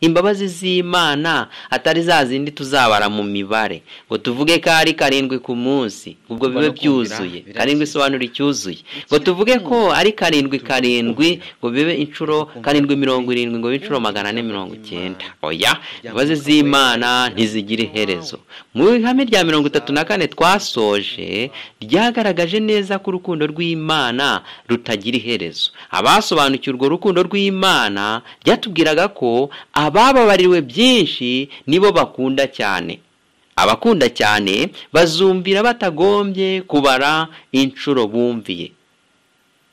imbabazi z'imana atari za zindi tuzabara mu mibare ngo tuvuge ko ari karindwi ku munsi ubwo bibe byuzuye karindwi isobanura icyuzuye ngo tuvuge ko ari karindwi karindwi ngo bibe inshuro karindwi mirongo irindwi ngo bibe inshuro magana ane mirongo icyenda oya imbabazi z'imana ntizigira iherezo mu ihame rya mirongo itatu na kane twasoje ryagaragaje neza ko urukundo rw'imana rutagira iherezo abasobanukiwe urwo rukundo rw'imana ryatubwiraga ko abababariwe byinshi nibo bakunda cyane abakunda cyane bazumvira batagombye kubara inshuro bumviye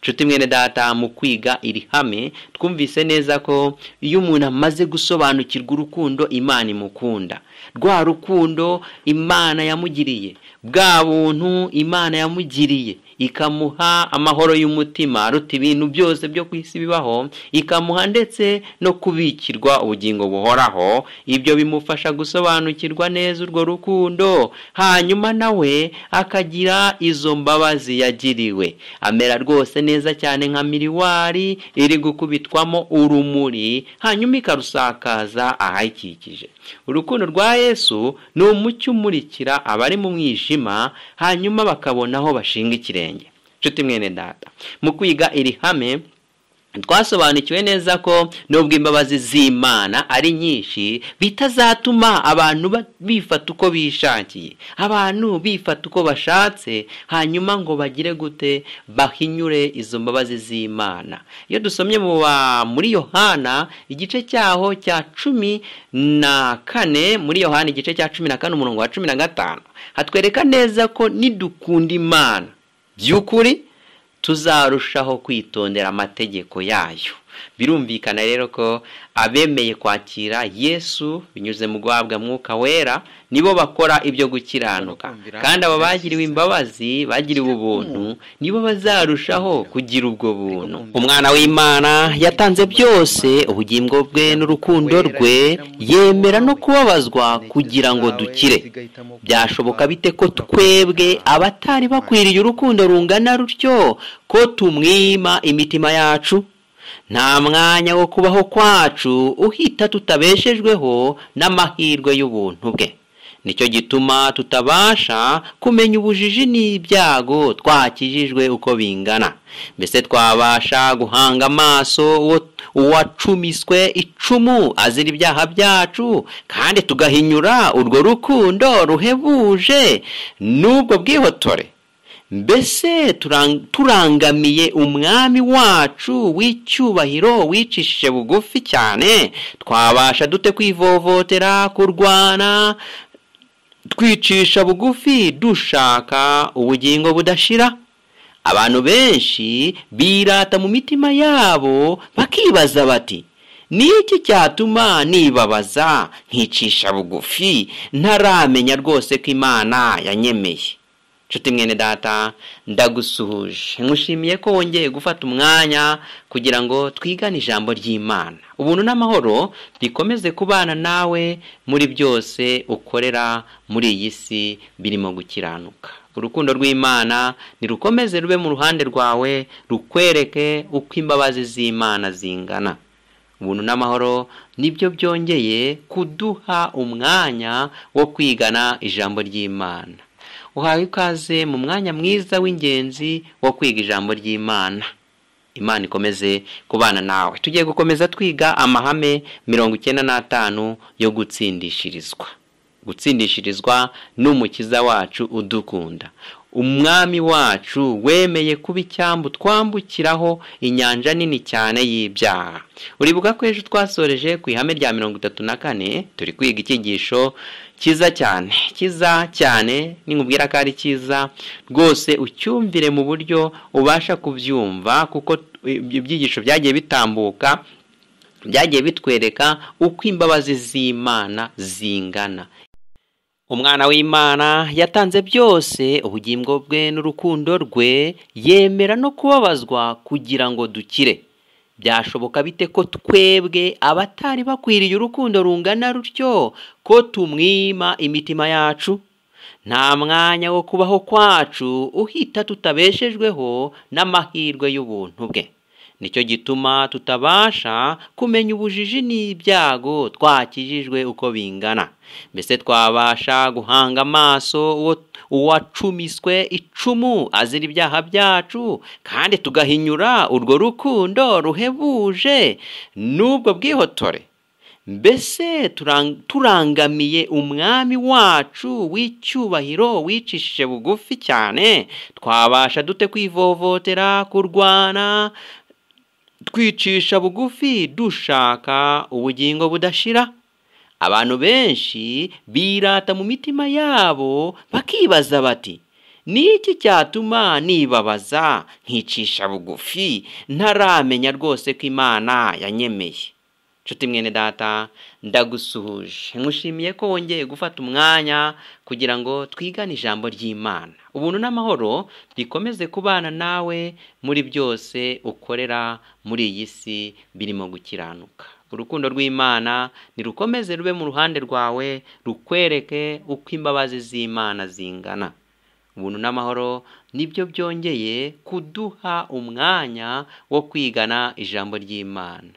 nshuti mwene data mu kwiga iri hame twumvise neza ko iyo umuntu amaze gusobanukirwa urukundo imana imukunda rwa rukundo imana yamugiriye bwa buntu imana yamugiriye ikamuha amahoro y'umutima aruta ibintu byose byo ku isi bibaho ikamuha ndetse no kubikirwa ubugingo buhoraho ibyo bimufasha gusobanukirwa neza urwo rukundo hanyuma nawe akagira izo mbabazi yagiriwe amera rwose neza cyane nka miriwari iri gukubitwamo urumuri hanyuma ikarusakaza ahayikikije urukundo rwa yesu ni umucyo umurikira abari mu mwijima hanyuma bakabona aho bashinga ikirenge nshuti mwene data mu kwiga iri hame twasobanukiwe neza ko nubwo imbabazi z'imana ari nyinshi bitazatuma abantu bifata uko bishakiye abantu bifata uko bashatse hanyuma ngo bagire gute bahinyure izo mbabazi z'imana iyo dusomye muri yohana igice cyaho cya cumi na kane muri yohana igice cya cumi na kane umurongo wa cumi na gatanu hatwereka neza ko nidukunda imana by'ukuri tuzarushaho kwitondera amategeko yayo birumvikana rero ko abemeye kwakira yesu binyuze mu guhabwa mwuka wera nibo bakora ibyo gukiranuka kandi abo bagiriwe imbabazi bagiriwe ubuntu nibo bazarushaho kugira ubwo buntu umwana w'imana yatanze byose ubugingo bwe n'urukundo rwe yemera no kubabazwa kugira ngo dukire byashoboka bite ko twebwe abatari bakwiriye urukundo rungana rutyo ko tumwima imitima yacu nta mwanya wo kubaho kwacu uhita tutabeshejweho n'amahirwe y'ubuntu bwe nicyo gituma tutabasha kumenya ubujiji n'ibyago twakijijwe uko bingana mbese twabasha guhanga amaso uwacumiswe icumu azira ibyaha byacu kandi tugahinyura urwo rukundo ruhebuje n'ubwo bwihotore mbese turangamiye umwami wacu w'icyubahiro wicishije bugufi cyane twabasha dute kwivovotera kurwana twicisha bugufi dushaka ubugingo budashira abantu benshi birata mu mitima yabo bakibaza bati ni iki cyatuma nibabaza nkicisha bugufi ntaramenya rwose ko imana yanyemeye nshuti mwene data ndagusuhuje nkushimiye ko wongeye gufata umwanya kugira ngo twigane ijambo ry'imana ubuntu n'amahoro bikomeze kubana nawe muri byose ukorera muri iyi si birimo gukiranuka urukundo rw'imana ntirukomeze rube mu ruhande rwawe rukwereke uko imbabazi z'imana zingana ubuntu n'amahoro nibyo byongeye kuduha umwanya wo kwigana ijambo ry'imana uhawe ikaze mu mwanya mwiza w'ingenzi wo kwiga ijambo ry'imana imana ikomeze kubana nawe tugiye gukomeza twiga amahame mirongo icyenda n'atanu yo gutsindishirizwa gutsindishirizwa n'umukiza wacu udukunda umwami wacu wemeye kuba icyambu twambukiraho inyanja nini cyane y'ibyaha uribuka ko ejo twasoreje ku ihame rya mirongo itatu na kane turi kwiga icyigisho cyiza cyane cyiza cyane nimubwira ko ari cyiza rwose ucyumvire mu buryo ubasha kubyumva kuko ibyigisho byagiye bitambuka byagiye bitwereka uko imbabazi z'imana zingana umwana w'imana yatanze byose ubugingo bwe n'urukundo rwe yemera no kubabazwa kugira ngo dukire byashoboka bite ko twebwe abatari bakwiriye urukundo rungana rutyo ko tumwima imitima yacu nta mwanya wo kubaho kwacu uhita tutabeshejweho n'amahirwe y'ubuntu bwe nicyo gituma tutabasha kumenya ubujiji n'ibyago twakijijwe uko bingana mbese twabasha guhanga amaso uwacumiswe icumu azira ibyaha byacu kandi tugahinyura urwo rukundo ruhebuje n'ubwo bwihotore mbese turangamiye umwami wacu w'icyubahiro wicishije bugufi cyane twabasha dute kwivovotera kurwana twicisha bugufi dushaka ubugingo budashira abantu benshi birata mu mitima yabo bakibaza bati ni iki cyatuma nibabaza nkicisha bugufi ntaramenya rwose ko imana yanyemeye nshuti mwene data ndagusuhuje nkushimiye ko wongeye gufata umwanya kugira ngo twigane ijambo ry'imana ubuntu n'amahoro bikomeze kubana nawe muri byose ukorera muri iyi si birimo gukiranuka urukundo rw'imana nirukomeze rube mu ruhande rwawe rukwereke uko imbabazi z'imana zingana ubuntu n'amahoro nibyo byongeye kuduha umwanya wo kwigana ijambo ry'imana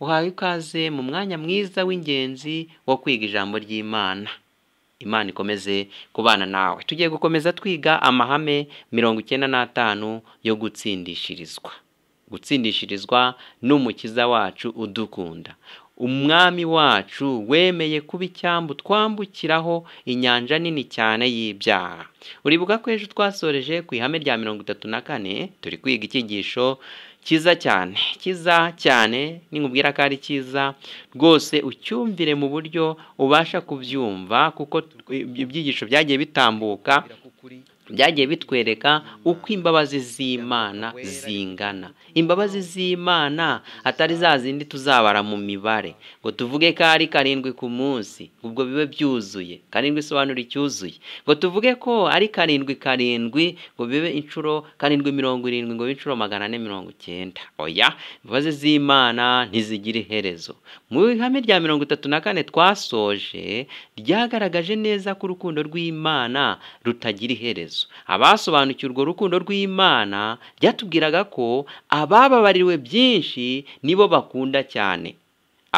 uhawe ikaze mu mwanya mwiza w'ingenzi wo kwiga ijambo ry'imana imana ikomeze kubana nawe tugiye gukomeza twiga amahame mirongo icyenda n'atanu yo gutsindishirizwa gutsindishirizwa n'umukiza wacu udukunda umwami wacu wemeye kuba icyambu twambukiraho inyanja nini cyane y'ibyaha uribuka ko ejo twasoreje ku ihame rya mirongo itatu na kane turi kwiga icyigisho cyiza cyane cyiza cyane nimubwira ko ari cyiza rwose ucyumvire mu buryo ubasha kubyumva kuko ibyigisho byagiye bitambuka byagiye bitwereka uko imbabazi z'imana zingana imbabazi z'imana atari za zindi tuzabara mu mibare ngo tuvuge ko ari karindwi ku munsi ubwo bibe byuzuye karindwi isobanura icyuzuye ngo tuvuge ko ari karindwi karindwi ngo bibe inshuro karindwi mirongo irindwi ngo bibe inshuro magana ane mirongo icyenda oya imbabazi z'imana ntizigira iherezo mu ihame rya mirongo itatu na kane twasoje ryagaragaje neza ko urukundo rw'imana rutagira iherezo yesu abasobanukiwe urwo rukundo rw'imana byatubwiraga ko abababariwe byinshi nibo bakunda cyane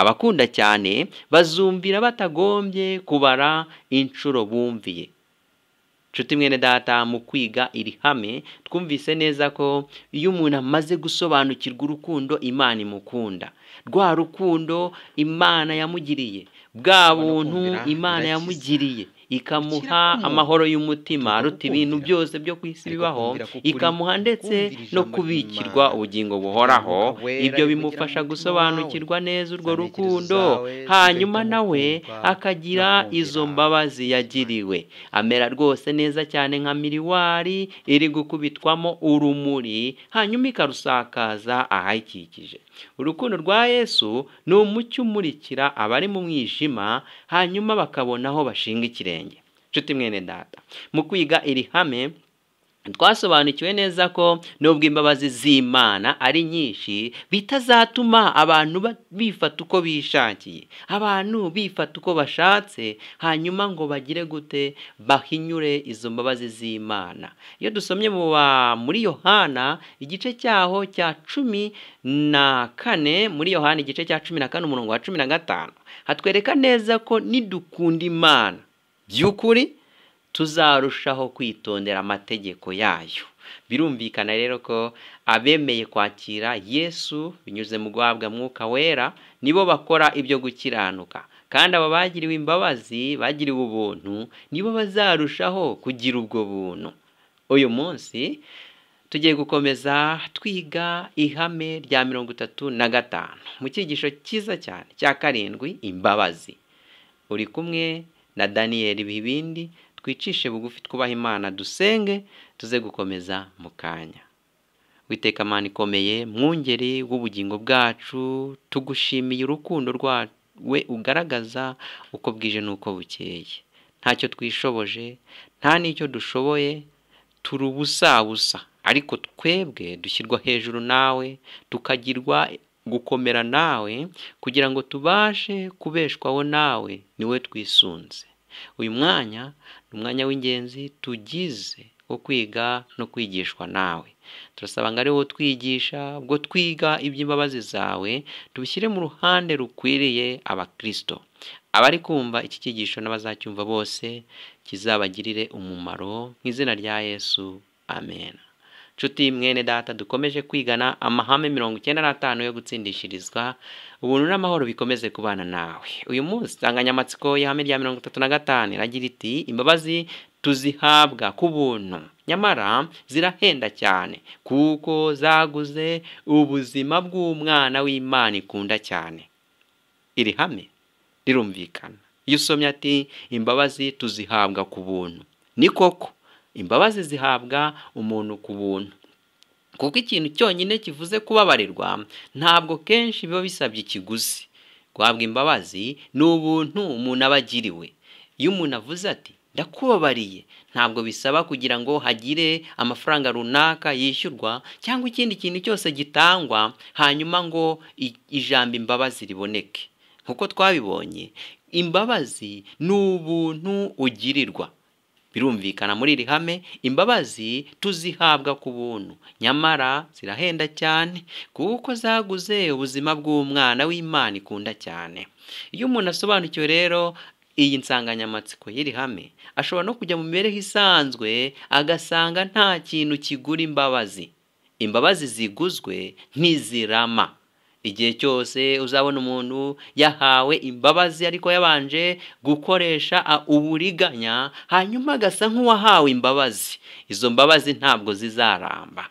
abakunda cyane bazumvira batagombye kubara inshuro bumviye nshuti mwene data mu kwiga iri hame twumvise neza ko iyo umuntu amaze gusobanukirwa urukundo imana imukunda rwa rukundo imana yamugiriye bwa buntu imana yamugiriye ikamuha amahoro y'umutima aruta ibintu byose byo ku isi bibaho ikamuha ndetse no kubikirwa ubugingo buhoraho ibyo bimufasha gusobanukirwa neza urwo rukundo hanyuma nawe akagira izo mbabazi yagiriwe amera rwose neza cyane nka miriwari iri gukubitwamo urumuri hanyuma ikarusakaza ahayikikije urukundo rwa yesu ni umucyo umurikira abari mu mwijima hanyuma bakabona aho bashinga ikirenge nshuti mwene data mu kwiga iri hame twasobanukiwe neza ko nubwo imbabazi z'imana ari nyinshi bitazatuma abantu bifata uko bishakiye abantu bifata uko bashatse hanyuma ngo bagire gute bahinyure izo mbabazi z'imana iyo dusomye muri yohana igice cyaho cya cumi na kane muri yohana igice cya cumi na kane umurongo wa cumi na gatanu hatwereka neza ko nidukunda imana by'ukuri tuzarushaho kwitondera amategeko yayo birumvikana rero ko abemeye kwakira yesu binyuze mu guhabwa mwuka wera nibo bakora ibyo gukiranuka kandi aba bagiriwe imbabazi bagiriwe ubuntu nibo bazarushaho kugira ubwo buntu uyu munsi tugiye gukomeza twiga ihame rya mirongo itatu na gatanu mu cyigisho cyiza cyane cya karindwi imbabazi uri kumwe na daniyeli bibindi twicishe bugufi twubahe imana dusenge tuze gukomeza mu kanya witeka amana ikomeye mwungeri w'ubugingo bwacu tugushimiye urukundo rwawe ugaragaza uko bwije n'uko bukeye ntacyo twishoboje nta n'icyo dushoboye turi busa ariko twebwe dushyirwa hejuru nawe tukagirwa gukomera nawe kugira ngo tubashe kubeshwaho nawe niwe twisunze uyu mwanya ni umwanya w'ingenzi tugize wo kwiga no kwigishwa nawe turasaba ngo ariwo twigisha ubwo twiga iby'imbabazi zawe tubishyire mu ruhande rukwiriye abakristo. abari kumva iki cyigisho n'abazacyumva bose kizabagirire umumaro mu izina rya yesu amena nshuti mwene data dukomeje kwigana amahame mirongo icyenda n'atanu yo gutsindishirizwa ubuntu n'amahoro bikomeze kubana nawe uyu munsi insanganyamatsiko y'ihame rya mirongo itatu na gatanu iragira iti imbabazi tuzihabwa ku buntu nyamara zirahenda cyane kuko zaguze ubuzima bw'umwana w'imana ikunda cyane iri hame rirumvikana iyo usomye ati imbabazi tuzihabwa ku buntu ni koko imbabazi zihabwa umuntu ku buntu kuko ikintu cyonyine kivuze kubabarirwa ntabwo kenshi biba bisabye ikiguzi guhabwa imbabazi ni ubuntu umuntu aba agiriwe iyo umuntu avuze ati ndakubabariye ntabwo bisaba kugira ngo hagire amafaranga runaka yishyurwa cyangwa ikindi kintu cyose gitangwa hanyuma ngo ijambo imbabazi riboneke nk'uko twabibonye imbabazi ni ubuntu ugirirwa birumvikana muri iri hame imbabazi tuzihabwa ku buntu nyamara zirahenda cyane kuko zaguze ubuzima bw'umwana w'imana ikunda cyane iyo umuntu asobanukiwe rero iyi nsanganyamatsiko y'iri hame ashobora no kujya mu mibereho isanzwe agasanga nta kintu kigura imbabazi imbabazi ziguzwe ntizirama igihe cyose uzabona umuntu yahawe imbabazi ariko yabanje gukoresha uburiganya hanyuma agasa nk'uwahawe imbabazi izo mbabazi ntabwo zizaramba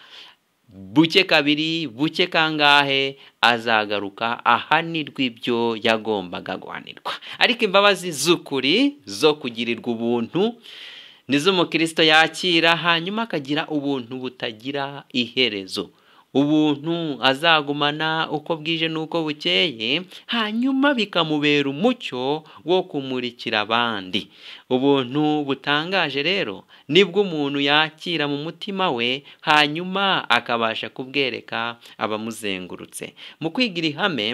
buke kabiri buke kangahe azagaruka ahanirwa ibyo yagombaga guhanirwa ariko imbabazi z'ukuri zo kugirirwa ubuntu nizo umukristo yakira hanyuma akagira ubuntu butagira iherezo ubuntu azagumana uko bwije n'uko bukeye hanyuma bikamubera umucyo wo kumurikira abandi ubuntu butangaje rero nibwo umuntu yakira mu mutima we hanyuma akabasha kubwereka abamuzengurutse mu kwigira ihame,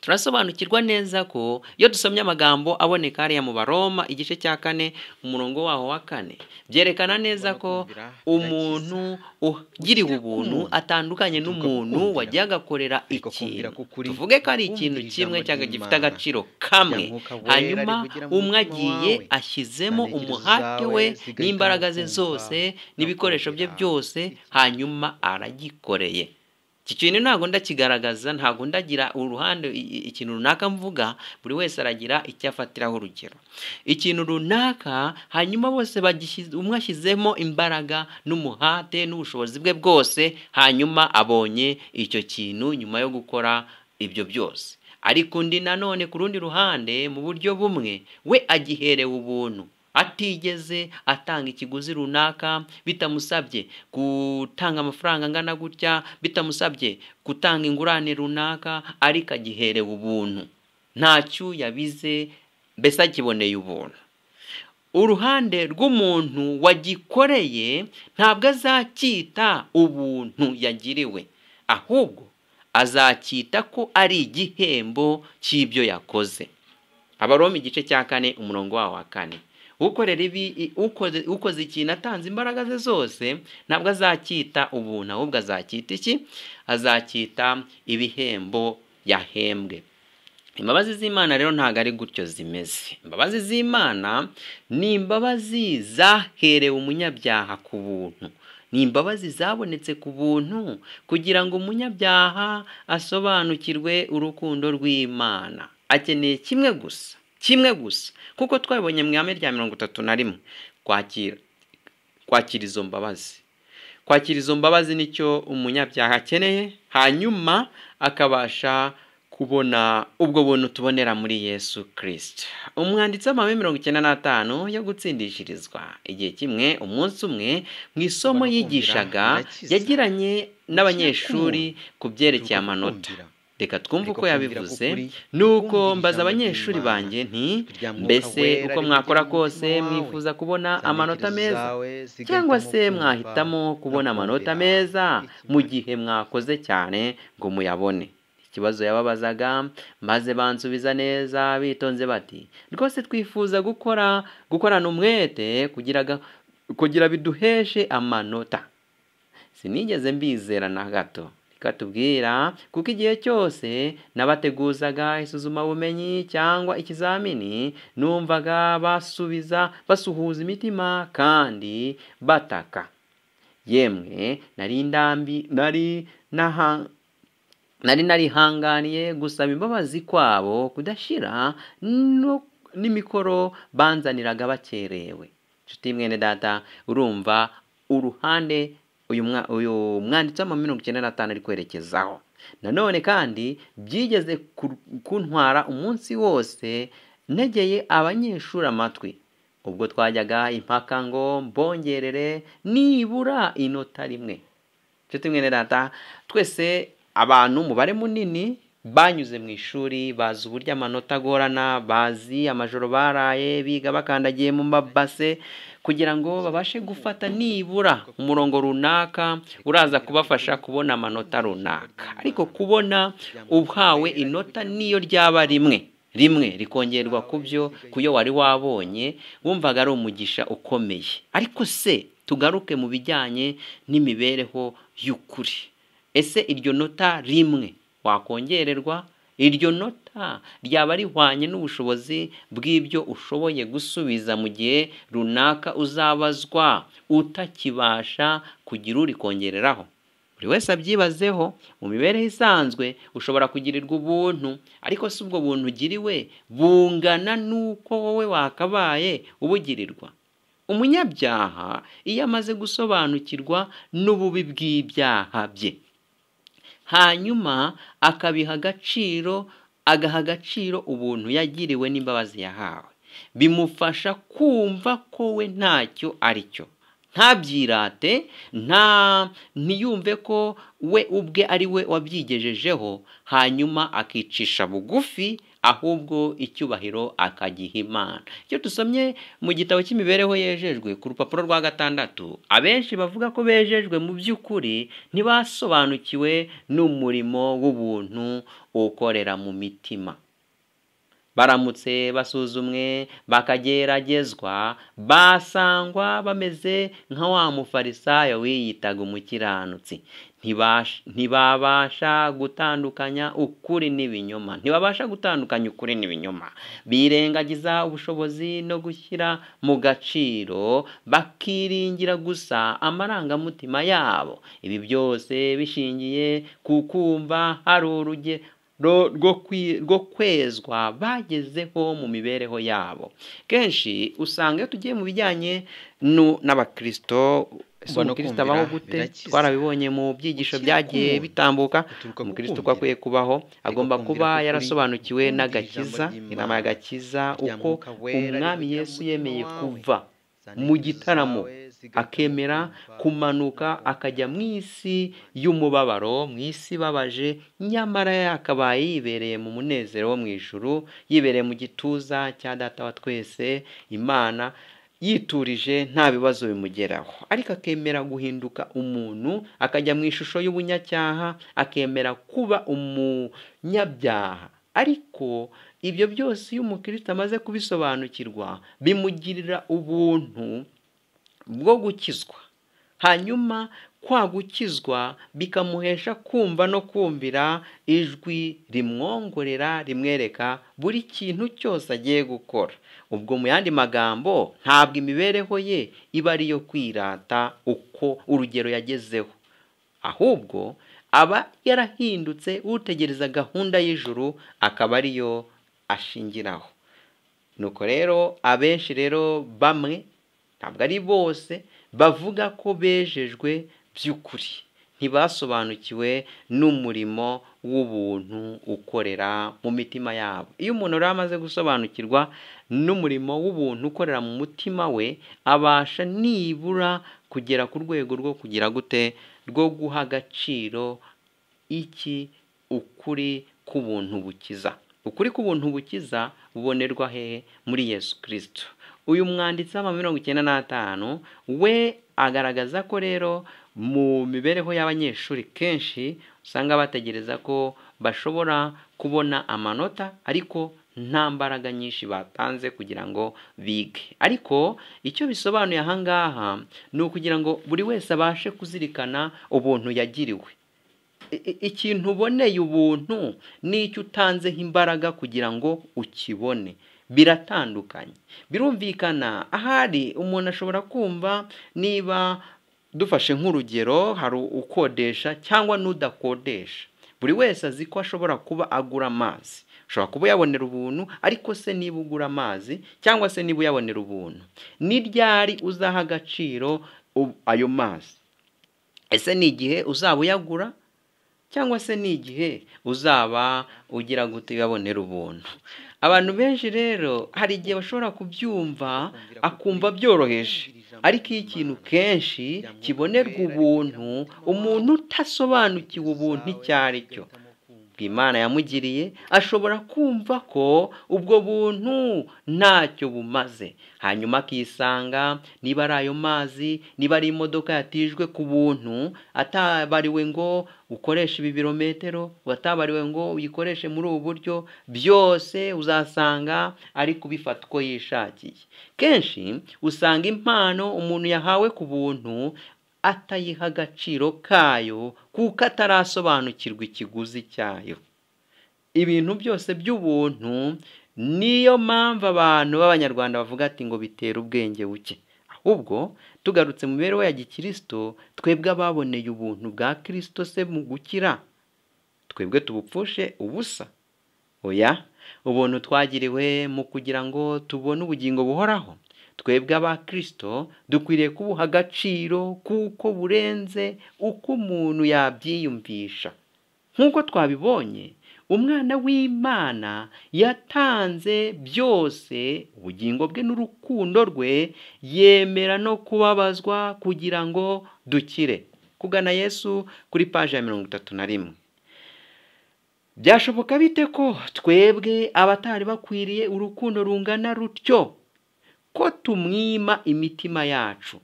turasobanukirwa neza ko iyo dusomye amagambo aboneka hariya mu baroma igice cya kane umurongo waho wa kane byerekana neza ko umuntu ugiriwe ubuntu atandukanye n'umuntu wajya agakorera ikintu tuvuge ko ari ikintu kimwe cyangwa gifite agaciro kamwe hanyuma umwe agiye ashyizemo umuhate we n'imbaraga ze zose n'ibikoresho bye byose hanyuma aragikoreye iki kintu ntabwo ndakigaragaza ntabwo ndagira uruhande ikintu runaka mvuga buri wese aragira icyo afatiraho urugero ikintu runaka hanyuma bose umwe ashyizemo imbaraga n'umuhate n'ubushobozi bwe bwose hanyuma abonye icyo kintu nyuma yo gukora ibyo byose ariko undi nanone ku rundi ruhande mu buryo bumwe we agiherewe ubuntu atigeze atanga ikiguzi runaka bitamusabye gutanga amafaranga angana gutya bitamusabye gutanga ingurane runaka ariko agiherewe ubuntu ntacyo yabize mbese akiboneye ubuntu uruhande rw'umuntu wagikoreye ntabwo azacyita ubuntu yagiriwe ahubwo azacyita ko ari igihembo cy'ibyo yakoze Abaroma igice cya kane umurongo wawo wa kane ukorera ibi ukoze ikintu atanze imbaraga ze zose ntabwo azacyita ubuntu ahubwo azacyita iki azacyita ibihembo yahembwe imbabazi z'imana rero ntabwo ari gutyo zimeze imbabazi z'imana ni imbabazi zaherewe umunyabyaha ku buntu ni imbabazi zabonetse ku buntu kugira ngo umunyabyaha asobanukirwe urukundo rw'imana akeneye kimwe gusa kimwe gusa kuko twabonye mu ihame rya mirongo itatu na rimwe kwakira izo mbabazi kwakira izo mbabazi nicyo umunyabyaha akeneye hanyuma akabasha kubona ubwo buntu tubonera muri yesu kirisita umwanditsi w'amahame mirongo icyenda n'atanu yo gutsindishirizwa igihe kimwe umunsi umwe mu isomo yigishaga yagiranye n'abanyeshuri ku byerekeye amanota reka twumve uko yabivuze nuko mbaza abanyeshuri banjye nti mbese uko mwakora kose mwifuza kubona amanota meza cyangwa se mwahitamo kubona amanota meza mu gihe mwakoze cyane ngo muyabone ikibazo yababazaga maze bansubiza neza bitonze bati rwose twifuza gukora gukorana umwete kugira biduheshe amanota sinigeze mbizera na gato ikatubwira kuko igihe cyose n'abateguzaga isuzumabumenyi cyangwa ikizamini numvaga basubiza basuhuza imitima kandi bataka yemwe nari ndambi nari n'aha nari narihanganiye gusaba imbabazi kwabo kudashira n'imikoro banzaniraga bakerewe inshuti mwene data urumva uruhande uyu mwanditsi w'ama mirongo icyenda n'atanu ari kwerekezaho nanone kandi byigeze kuntwara umunsi wose ntegeye abanyeshuri amatwi ubwo twajyaga impaka ngo mbongerere nibura inota rimwe cyo imwe data twese abantu umubare munini banyuze mu ishuri bazi uburyo amanota agorana bazi amajoro baraye biga bakandagiye mu mabase kugira ngo babashe gufata nibura umurongo runaka uraza kubafasha kubona amanota runaka ariko kubona uhawe inota niyo ryaba rimwe rimwe rikongerwa ku byo ku yo wari wabonye wumvaga ari umugisha ukomeye ariko se tugaruke mu bijyanye n'imibereho y'ukuri ese iryo nota rimwe wakongererwa iryo nota ryaba rihwanye n'ubushobozi bw'ibyo ushoboye gusubiza mu gihe runaka uzabazwa utakibasha kugira uri kongereraho buri wese abyibazeho mu mibereho isanzwe ushobora kugirirwa ubuntu ariko si ubwo buntu ugiriwe bungana n'uko wowe wakabaye ubugirirwa umunyabyaha iyo amaze gusobanukirwa n'ububi bw'ibyaha bye hanyuma akabiha agaciro agaha agaciro ubuntu yagiriwe n'imbabazi yahawe bimufasha kumva ko we ntacyo ari cyo ntabyirate nta ntiyumve ko we ubwe ari we wabyigejejeho hanyuma akicisha bugufi ahubwo icyubahiro akagiha imana icyo dusomye mu gitabo cy'imibereho yejejwe ku rupapuro rwa gatandatu abenshi bavuga ko bejejwe mu by'ukuri ntibasobanukiwe n'umurimo w'ubuntu ukorera mu mitima baramutse basuzumwe bakageragezwa basangwa bameze nka wa mufarisayo wiyitaga umukiranutsi ntibabasha gutandukanya ukuri n'ibinyoma ntibabasha gutandukanya ukuri n'ibinyoma birengagiza ubushobozi no gushyira mu gaciro bakiringira gusa amarangamutima yabo ibi byose bishingiye ku kumva hari uruge rwo kwezwa bagezeho mu mibereho yabo kenshi usanga iyo tugiye mu bijyanye n'abakirisito umukristo abaho gute twarabibonye mu byigisho byagiye bitambuka umukristo uko akwiye kubaho agomba kuba yarasobanukiwe n'agakiza inama y'agakiza uko umwami Yesu yemeye kuva mu gitaramo akemera kumanuka akajya mu isi y'umubabaro mu isi ibabaje nyamara yakabaye yibereye mu munezero wo mu ijuru yibereye mu gituza cya data wa twese imana yiturije nta bibazo bimugeraho ariko akemera guhinduka umuntu akajya mu ishusho y'ubunyacyaha akemera kuba umunyabyaha ariko ibyo byose iyo umukirisitu amaze kubisobanukirwa bimugirira ubuntu bwo gukizwa hanyuma kwa gukizwa bikamuhesha kumva no kumvira ijwi rimwongorera rimwereka buri kintu cyose agiye gukora ubwo mu yandi magambo ntabwo imibereho ye iba ari iyo kwirata uko urugero yagezeho ahubwo aba yarahindutse utegereza gahunda y'ijuru akaba ariyo ashingiraho nuko rero abenshi rero bamwe ntabwo ari bose bavuga ko bejejwe by'ukuri ntibasobanukiwe n'umurimo w'ubuntu ukorera mu mitima yabo iyo umuntu rero amaze gusobanukirwa n'umurimo w'ubuntu ukorera mu mutima we abasha nibura kugera ku rwego rwo kugira gute rwo guha agaciro iki ukuri k'ubuntu bukiza ukuri k'ubuntu bukiza bubonerwa he muri yesu kirisito uyu mwanditsi w'ama mirongo icyenda n'atanu we agaragaza ko rero mu mibereho y'abanyeshuri kenshi usanga bategereza ko bashobora kubona amanota ariko nta mbaraga nyinshi batanze kugira ngo bige ariko icyo bisobanuye aha ni ukugira ngo buri wese abashe kuzirikana ubuntu yagiriwe ikintu uboneye ubuntu nicyo icyo utanze nk'imbaraga kugira ngo ukibone biratandukanye birumvikana ahari umuntu ashobora kumva niba dufashe nk'urugero hari ukodesha cyangwa n'udakodesha buri wese azi ko ashobora kuba agura amazi ushobora kuba uyabonera ubuntu ariko se niba ugura amazi cyangwa se niba uyabonera ubuntu ni ryari uzaha agaciro ayo mazi ese ni igihe uzaba uyagura cyangwa se ni igihe uzaba ugira gute uyabonera ubuntu abantu benshi rero hari igihe bashobora kubyumva akumva byoroheje ariko iyo ikintu kenshi kibonerwa ubuntu umuntu utasobanukiwe ubuntu icyo ari cyo imana yamugiriye ashobora kumva ko ubwo buntu ntacyo bumaze hanyuma akisanga niba ari ayo mazi niba ari imodoka yatijwe ku buntu atabariwe ngo ukoreshe ibi birometero watabariwe ngo uyikoreshe muri ubu buryo byose uzasanga ari kubifata uko yishakiye kenshi usanga impano umuntu yahawe ku buntu atayiha agaciro kayo kuko atarasobanukirwa ikiguzi cyayo ibintu byose by'ubuntu niyo mpamvu abantu b'abanyarwanda bavuga ati ngo bitera ubwenge buke ahubwo tugarutse mu mibereho ya gikirisito twebwe ababoneye ubuntu bwa kirisito se mu gukira twebwe tubupfushe ubusa oya ubuntu twagiriwe mu kugira ngo tubone ubugingo buhoraho twebwe abakirisito dukwiriye kubuha agaciro kuko burenze uko umuntu yabyiyumvisha nk'uko twabibonye umwana w'imana yatanze byose ubugingo bwe n'urukundo rwe yemera no kubabazwa kugira ngo dukire kugana yesu kuri paji ya mirongo itatu na rimwe byashoboka bite ko twebwe abatari bakwiriye urukundo rungana rutyo ko tumwima imitima yacu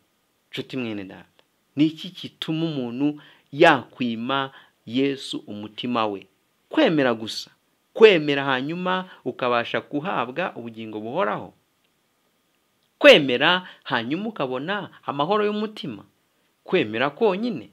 nshuti mwene data ni iki gituma umuntu yakwima yesu umutima we kwemera gusa kwemera hanyuma ukabasha guhabwa ubugingo buhoraho kwemera hanyuma ukabona amahoro y'umutima kwemera konyine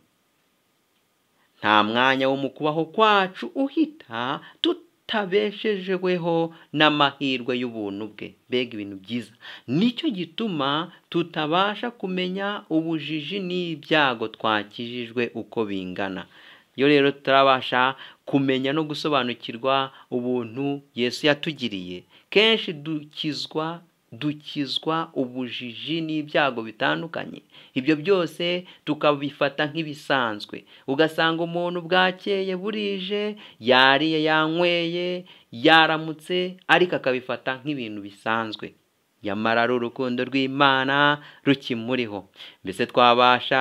nta mwanya wo mu kubaho kwacu uhita tuta tutabeshejweho n'amahirwe y'ubuntu bwe mbega ibintu byiza nicyo gituma tutabasha kumenya ubujiji n'ibyago twakijijwe uko bingana iyo rero turabasha kumenya no gusobanukirwa ubuntu yesu yatugiriye kenshi dukizwa dukizwa ubujiji n'ibyago bitandukanye ibyo byose tukabifata nk'ibisanzwe ugasanga umuntu bwakeye burije yariye yanyweye yaramutse ariko akabifata nk'ibintu bisanzwe nyamara ari urukundo rw'imana rukimuriho mbese twabasha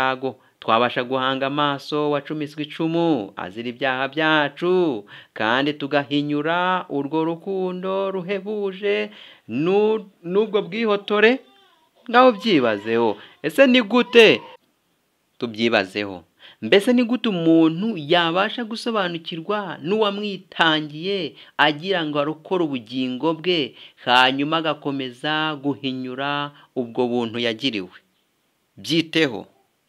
twabasha guhanga amaso wacumitswe icumu azira ibyaha byacu kandi tugahinyura urwo rukundo ruhebuje n'ubwo bwihotore ngaho byibazeho ese ni gute tubyibazeho mbese ni gute umuntu yabasha gusobanukirwa n'uwamwitangiye agira ngo arokore ubugingo bwe hanyuma agakomeza guhinyura ubwo buntu yagiriwe byiteho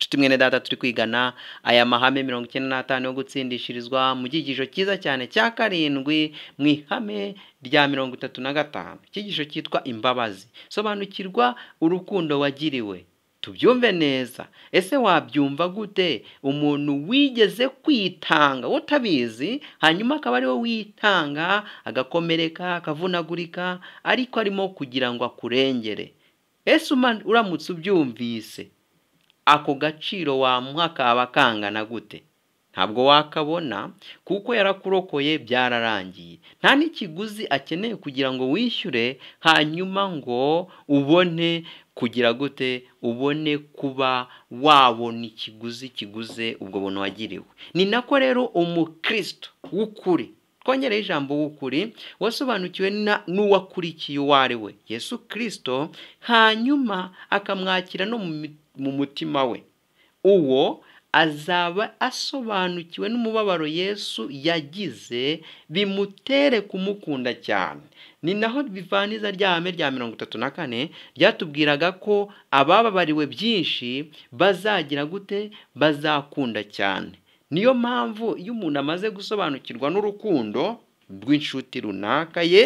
nshuti mwene data turi kwigana aya mahame mirongo icyenda n'atanu yo gutsindishirizwa mu cyigisho cyiza cyane cya karindwi mu ihame rya mirongo itatu na gatanu icyigisho cyitwa imbabazi sobanukirwa urukundo wagiriwe tubyumve neza ese wabyumva gute umuntu wigeze kwitanga utabizi hanyuma akaba ari we witanga agakomereka akavunagurika ariko arimo kugira ngo akurengere ese uramutse ubyumvise ako gaciro wamuha kaba kangana gute ntabwo wakabona kuko yarakurokoye byararangiye nta n'ikiguzi akeneye kugira ngo wishyure hanyuma ngo ubone kugira gute ubone kuba wabona ikiguzi kiguze ubwo buntu wagiriwe ni nako rero umukristo w'ukuri twongereho ijambo w'ukuri wasobanukiwe n'uwakurikiye uwo ari we yesu kirisito hanyuma akamwakira no mu mu mutima we uwo azaba asobanukiwe n'umubabaro yesu yagize bimutere kumukunda cyane ni naho bivaniza ryame rya mirongo itatu na kane ryatubwiraga ko abababariwe byinshi bazagira gute bazakunda cyane niyo mpamvu iyo umuntu amaze gusobanukirwa n'urukundo rw'inshuti runaka ye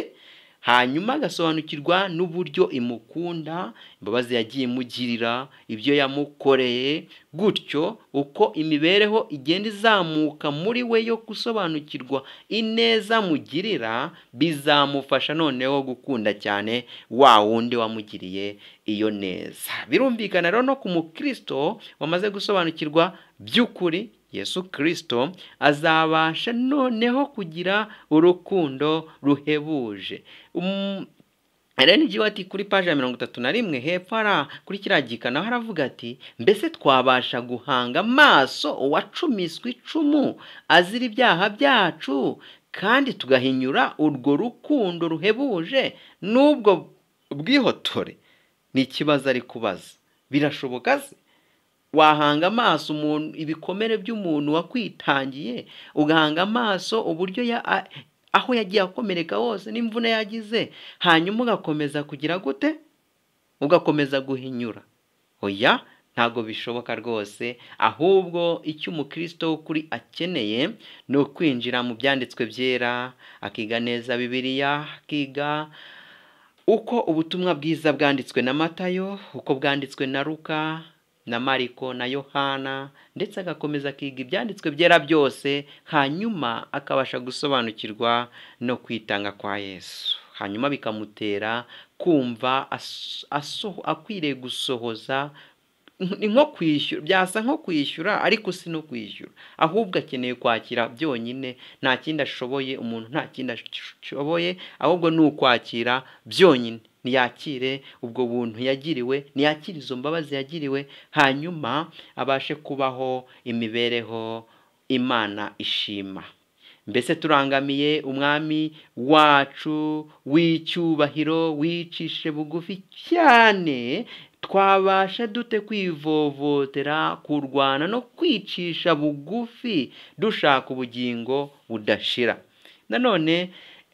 hanyuma agasobanukirwa n'uburyo imukunda imbabazi yagiye imugirira ibyo yamukoreye gutyo uko imibereho igenda izamuka muri we yo gusobanukirwa ineza mugirira bizamufasha noneho gukunda cyane wa wundi wamugiriye iyo neza birumvikana rero no ku mukristo wamaze gusobanukirwa by'ukuri yesu kirisito azabasha noneho kugira urukundo ruhebuje Um, rngo ati kuri paji ya mirongo itatu na rimwe hepfo hara kuri kiriya gika naho aravuga ati mbese twabasha guhanga amaso uwacumiswe icumu azira ibyaha byacu kandi tugahinyura urwo rukundo ruhebuje n'ubwo bwihotore ni ikibazo ari kubaza birashoboka se wahanga amaso umuntu ibikomere by'umuntu wakwitangiye ugahanga amaso uburyo ya aho yagiye akomereka hose n'imvune yagize hanyuma ugakomeza kugira gute ugakomeza guhinyura oya ntabwo bishoboka rwose ahubwo icyo umukristo w'ukuri akeneye ni ukwinjira mu byanditswe byera akiga neza bibiliya akiga uko ubutumwa bwiza bwanditswe na matayo uko bwanditswe na ruka na mariko na yohana ndetse agakomeza akiga ibyanditswe byera byose hanyuma akabasha gusobanukirwa no kwitanga kwa yesu hanyuma bikamutera kumva akwiriye gusohoza nko kwishyura byasa nko kwishyura ariko si no kwishyura ahubwo akeneye kwakira byonyine nta kindi ashoboye umuntu nta kindi ashoboye ahubwo ni ukwakira byonyine ntiyakire ubwo buntu yagiriwe ntiyakire izo mbabazi yagiriwe hanyuma abashe kubaho imibereho imana ishima mbese turangamiye umwami wacu w'icyubahiro wicishe bugufi cyane twabasha dute kwivovotera kurwana no kwicisha bugufi dushaka ubugingo budashira nanone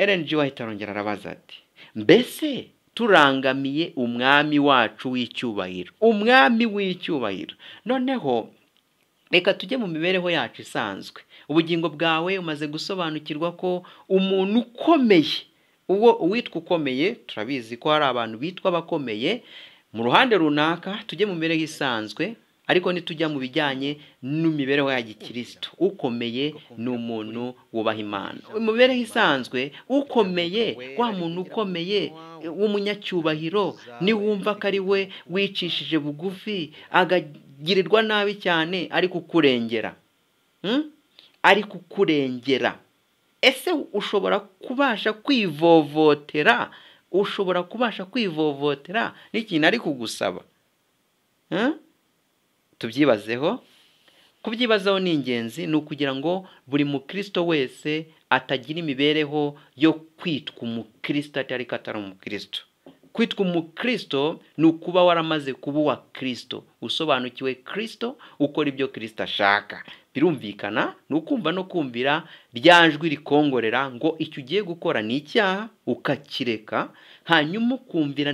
erenji wahita arongera arabaza ati mbese turangamiye umwami wacu w'icyubahiro umwami w'icyubahiro noneho reka tujye mu mibereho yacu isanzwe ubugingo bwawe umaze gusobanukirwa ko umuntu ukomeye uwo uwitwa ukomeye turabizi ko hari abantu bitwa bakomeye mu ruhande runaka tujye mu mibereho isanzwe ariko nitujya mu bijyanye n'imibereho ya gikirisitu ukomeye ni umuntu wubaha imana mu isanzwe ukomeye wa muntu ukomeye w'umunyacyubahiro niwumva ko ari we wicishije bugufi agagirirwa nabi cyane ari kukurengera hmm? ari kukurengera ese ushobora kubasha kwivovotera ushobora kubasha kwivovotera n'ikintu ari kugusaba hmm? tubyibazeho kubyibazaho ni ingenzi ni ukugira ngo buri mukristo wese atagira imibereho yo kwitwa umukristo atari ko atari umukristo kwitwa umukristo ni ukuba waramaze kuba uwa kirisito usobanukiwe kirisito ukora ibyo kirisito ashaka birumvikana ni ukumva no kumvira rya jwi rikongorera ngo icyo ugiye gukora ni icyaha ukakireka hanyuma ukumvira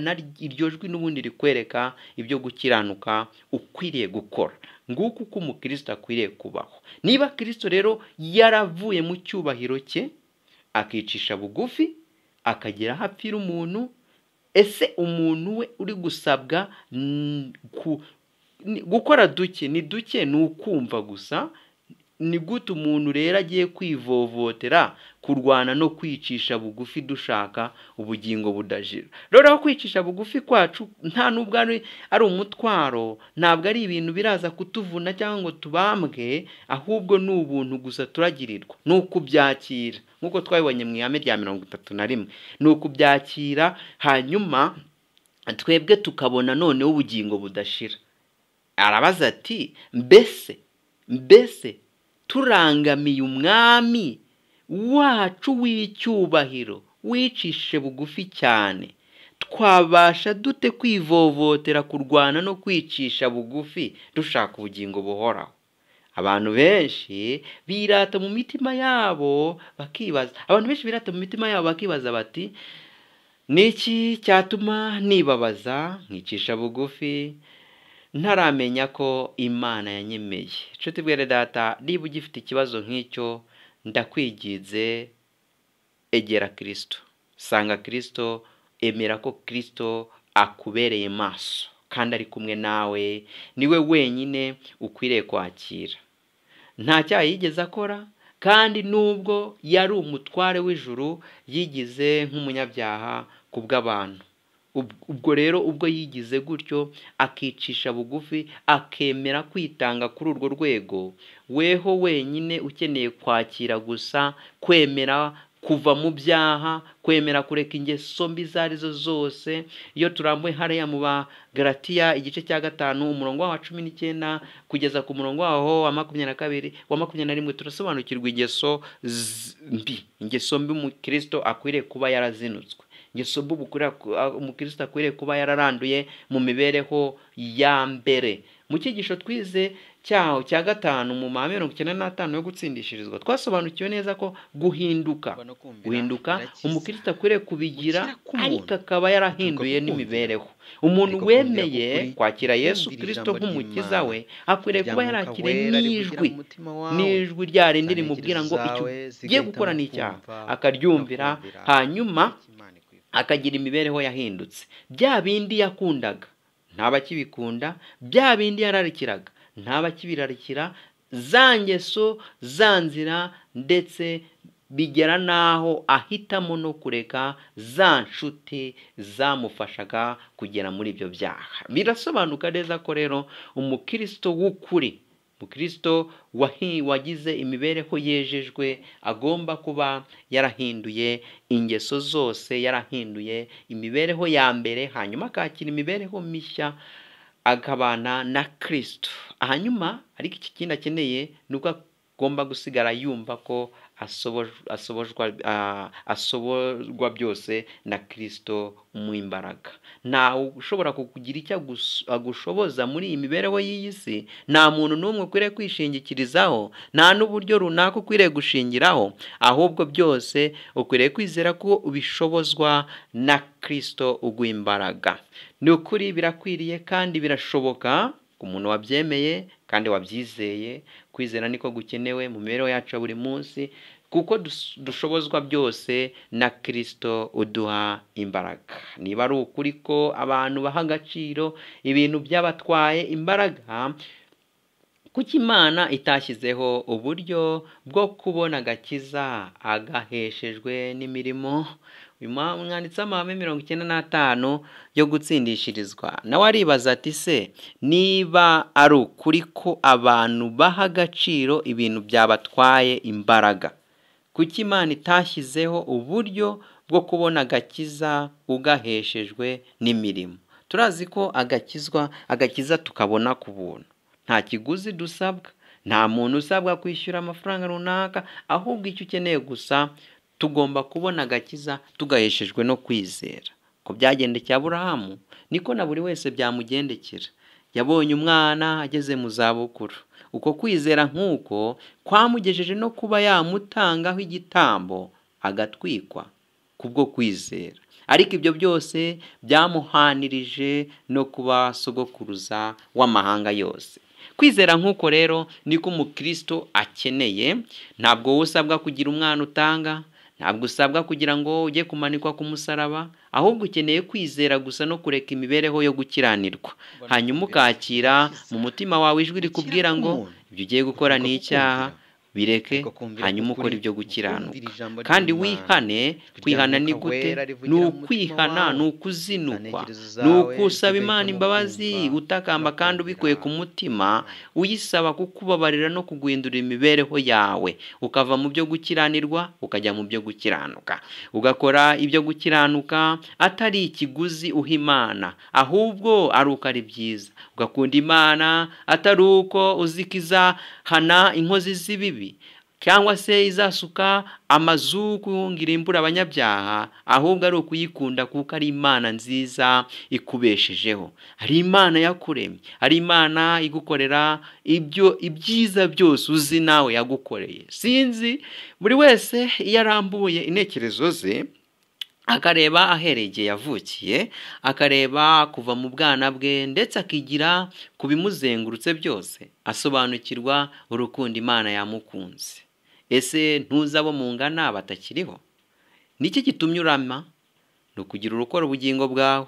iryo jwi n'ubundi rikwereka ibyo gukiranuka ukwiriye gukora nguko uko umukristo akwiriye kubaho niba Kristo rero yaravuye mu cyubahiro cye akicisha bugufi akagera aho apfira umuntu ese umuntu we uri gusabwa mm, gukora duke ni duke ni ukumva gusa ni gute umuntu rero agiye kwivovotera kurwana no kwicisha bugufi dushaka ubugingo budashira rero aho kwicisha bugufi kwacu nta n'ubwo ari umutwaro ntabwo ari ibintu biraza kutuvuna cyangwa ngo tubambwe ahubwo ni ubuntu gusa turagirirwa ni ukubyakira nk'uko twabibonye mu ihame rya mirongo itatu na rimwe ni ukubyakira hanyuma twebwe tukabona noneho ubugingo budashira arabaza ati mbese mbese turangamiye umwami wacu w'icyubahiro wicishe bugufi cyane twabasha dute kwivovotera kurwana no kwicisha bugufi dushaka ubugingo buhoraho abantu benshi birata mu mitima yabo bakibaza abantu benshi birata mu mitima yabo bakibaza bati ni iki cyatuma nibabaza nkicisha bugufi ntaramenya ko imana yanyemeye inshuti bwere data niba ugifite ikibazo nk'icyo ndakwigize egera kirisito sanga kirisito emera ko kirisito akubereye maso kandi ari kumwe nawe niwe wenyine ukwiriye kwakira nta cyaha yigeze akora kandi nubwo yari umutware w'ijuru yigize nk'umunyabyaha ku bw'abantu ubwo rero ubwo yigize gutyo akicisha bugufi akemera kwitanga kuri urwo rwego weho wenyine ukeneye kwakira gusa kwemera kuva mu byaha kwemera kureka ingeso mbi izo ari zo zose iyo turambuye hariya mu bagaratiya igice cya gatanu umurongo wa cumi n'icyenda kugeza ku murongo waho wa makumyabiri na kabiri wa makumyabiri na rimwe turasobanukirwa ingeso mbi ingeso mbi umukristo akwiriye kuba yarazinutswe iryo somo umukristo akwiriye kuba yararanduye mu mibereho ya mbere mu cyigisho twize cyaho cya gatanu mu mahame mirongo icyenda n'atanu yo gutsindishirizwa twasobanukiwe neza ko guhinduka guhinduka umukristo akwiriye kubigira ariko akaba yarahinduye n'imibereho umuntu wemeye kwakira yesu kirisito nk'umukiza we akwiriye kuba yarakiriye n'ijwi n'ijwi ryarindi mubwira ngo icyo ugiye gukora ni icyaha akaryumvira hanyuma akagira imibereho yahindutse bya bindi yakundaga ntabakibikunda bya bindi yararikiraga ntabakibirarikira za ngeso za nzira ndetse bigera n'aho ahitamo no kureka za nshuti zamufashaga kugera muri ibyo byaha birasobanuka neza ko rero umukristo w'ukuri mukristo wagize imibereho yejejwe agomba kuba yarahinduye ingeso zose yarahinduye imibereho ya mbere hanyuma akakira imibereho mishya akabana na kirisito hanyuma ariko iki kindi akeneye ni uko agomba gusigara yumva ko asoborwa byose na Kristo mu imbaraga ntawe ushobora kugira icyo agushoboza muri iyi mibereho y'iyi si nta muntu n'umwe ukwiriye kwishingikirizaho nta n'uburyo runaka ukwiriye gushingiraho ahubwo byose ukwiriye kwizera ko ubishobozwa na Kristo uguha imbaraga ni ukuri birakwiriye kandi birashoboka ku muntu wabyemeye kandi wabyizeye kwizera niko gukenewe mu mibereho yacu ya buri munsi kuko dushobozwa byose na kirisito uduha imbaraga niba ari ukuri ko abantu baha agaciro ibintu by'abatwaye imbaraga kuko imana itashyizeho uburyo bwo kubona agakiza agaheshejwe n'imirimo umwanditsi w'amahame mirongo icyenda n'atanu yo gutsindishirizwa nawe aribaza ati se niba ari ukuri ko abantu baha agaciro ibintu byabatwaye imbaraga kuki imana itashyizeho uburyo bwo kubona agakiza ugaheshejwe n'imirimo turazi ko agakizwa agakiza tukabona ku buntu nta kiguzi dusabwa nta muntu usabwa kwishyura amafaranga runaka ahubwo icyo ukeneye gusa tugomba kubona agakiza tugaheshejwe no kwizera ko byagendekeye aburahamu niko na buri wese byamugendekera yabonye umwana ageze mu zabukuru uko kwizera nk'uko kwamugejeje no kuba yamutangaho igitambo agatwikwa kubwo kwizera ariko ibyo byose byamuhanirije no kuba sogokuruza w'amahanga yose kwizera nk'uko rero niko umukristo akeneye ntabwo wowe usabwa kugira umwana utanga ntabwo usabwa kugira ngo ujye kumanikwa ku musaraba ahubwo ukeneye kwizera gusa no kureka imibereho yo gukiranirwa hanyuma ukakira mu mutima wawe ijwi rikubwira ngo ibyo ugiye gukora ni icyaha bireke hanyuma ukora ibyo gukiranuka kandi wihane kwihana ni gute ni ukwihana ni ukuzinukwa ni ukusaba imana imbabazi utakamba kandi ubikuye ku mutima uyisaba kukubabarira no kuguhindura imibereho yawe ukava mu byo gukiranirwa ukajya mu byo gukiranuka ugakora ibyo gukiranuka atari ikiguzi uha imana ahubwo ari uko ari byiza ugakunda imana atari uko uzikiza hana inkozi z'ibibi bibi cyangwa se izasuka amazu kuyungira imvura abanyabyaha ahubwo ari ukuyikunda kuko ari imana nziza ikubeshejeho hari imana yakuremye hari imana igukorera ibyo ibyiza byose uzi nawe yagukoreye sinzi buri wese iyo arambuye intekerezo ze akareba aheregeye yavukiye akareba kuva mu bwana bwe ndetse akigira ku bimuzengurutse byose asobanukirwa urukundo imana yamukunze ese ntuzi abo mungana batakiriho niki gitumye urama ni ukugira urukora ubugingo bwawe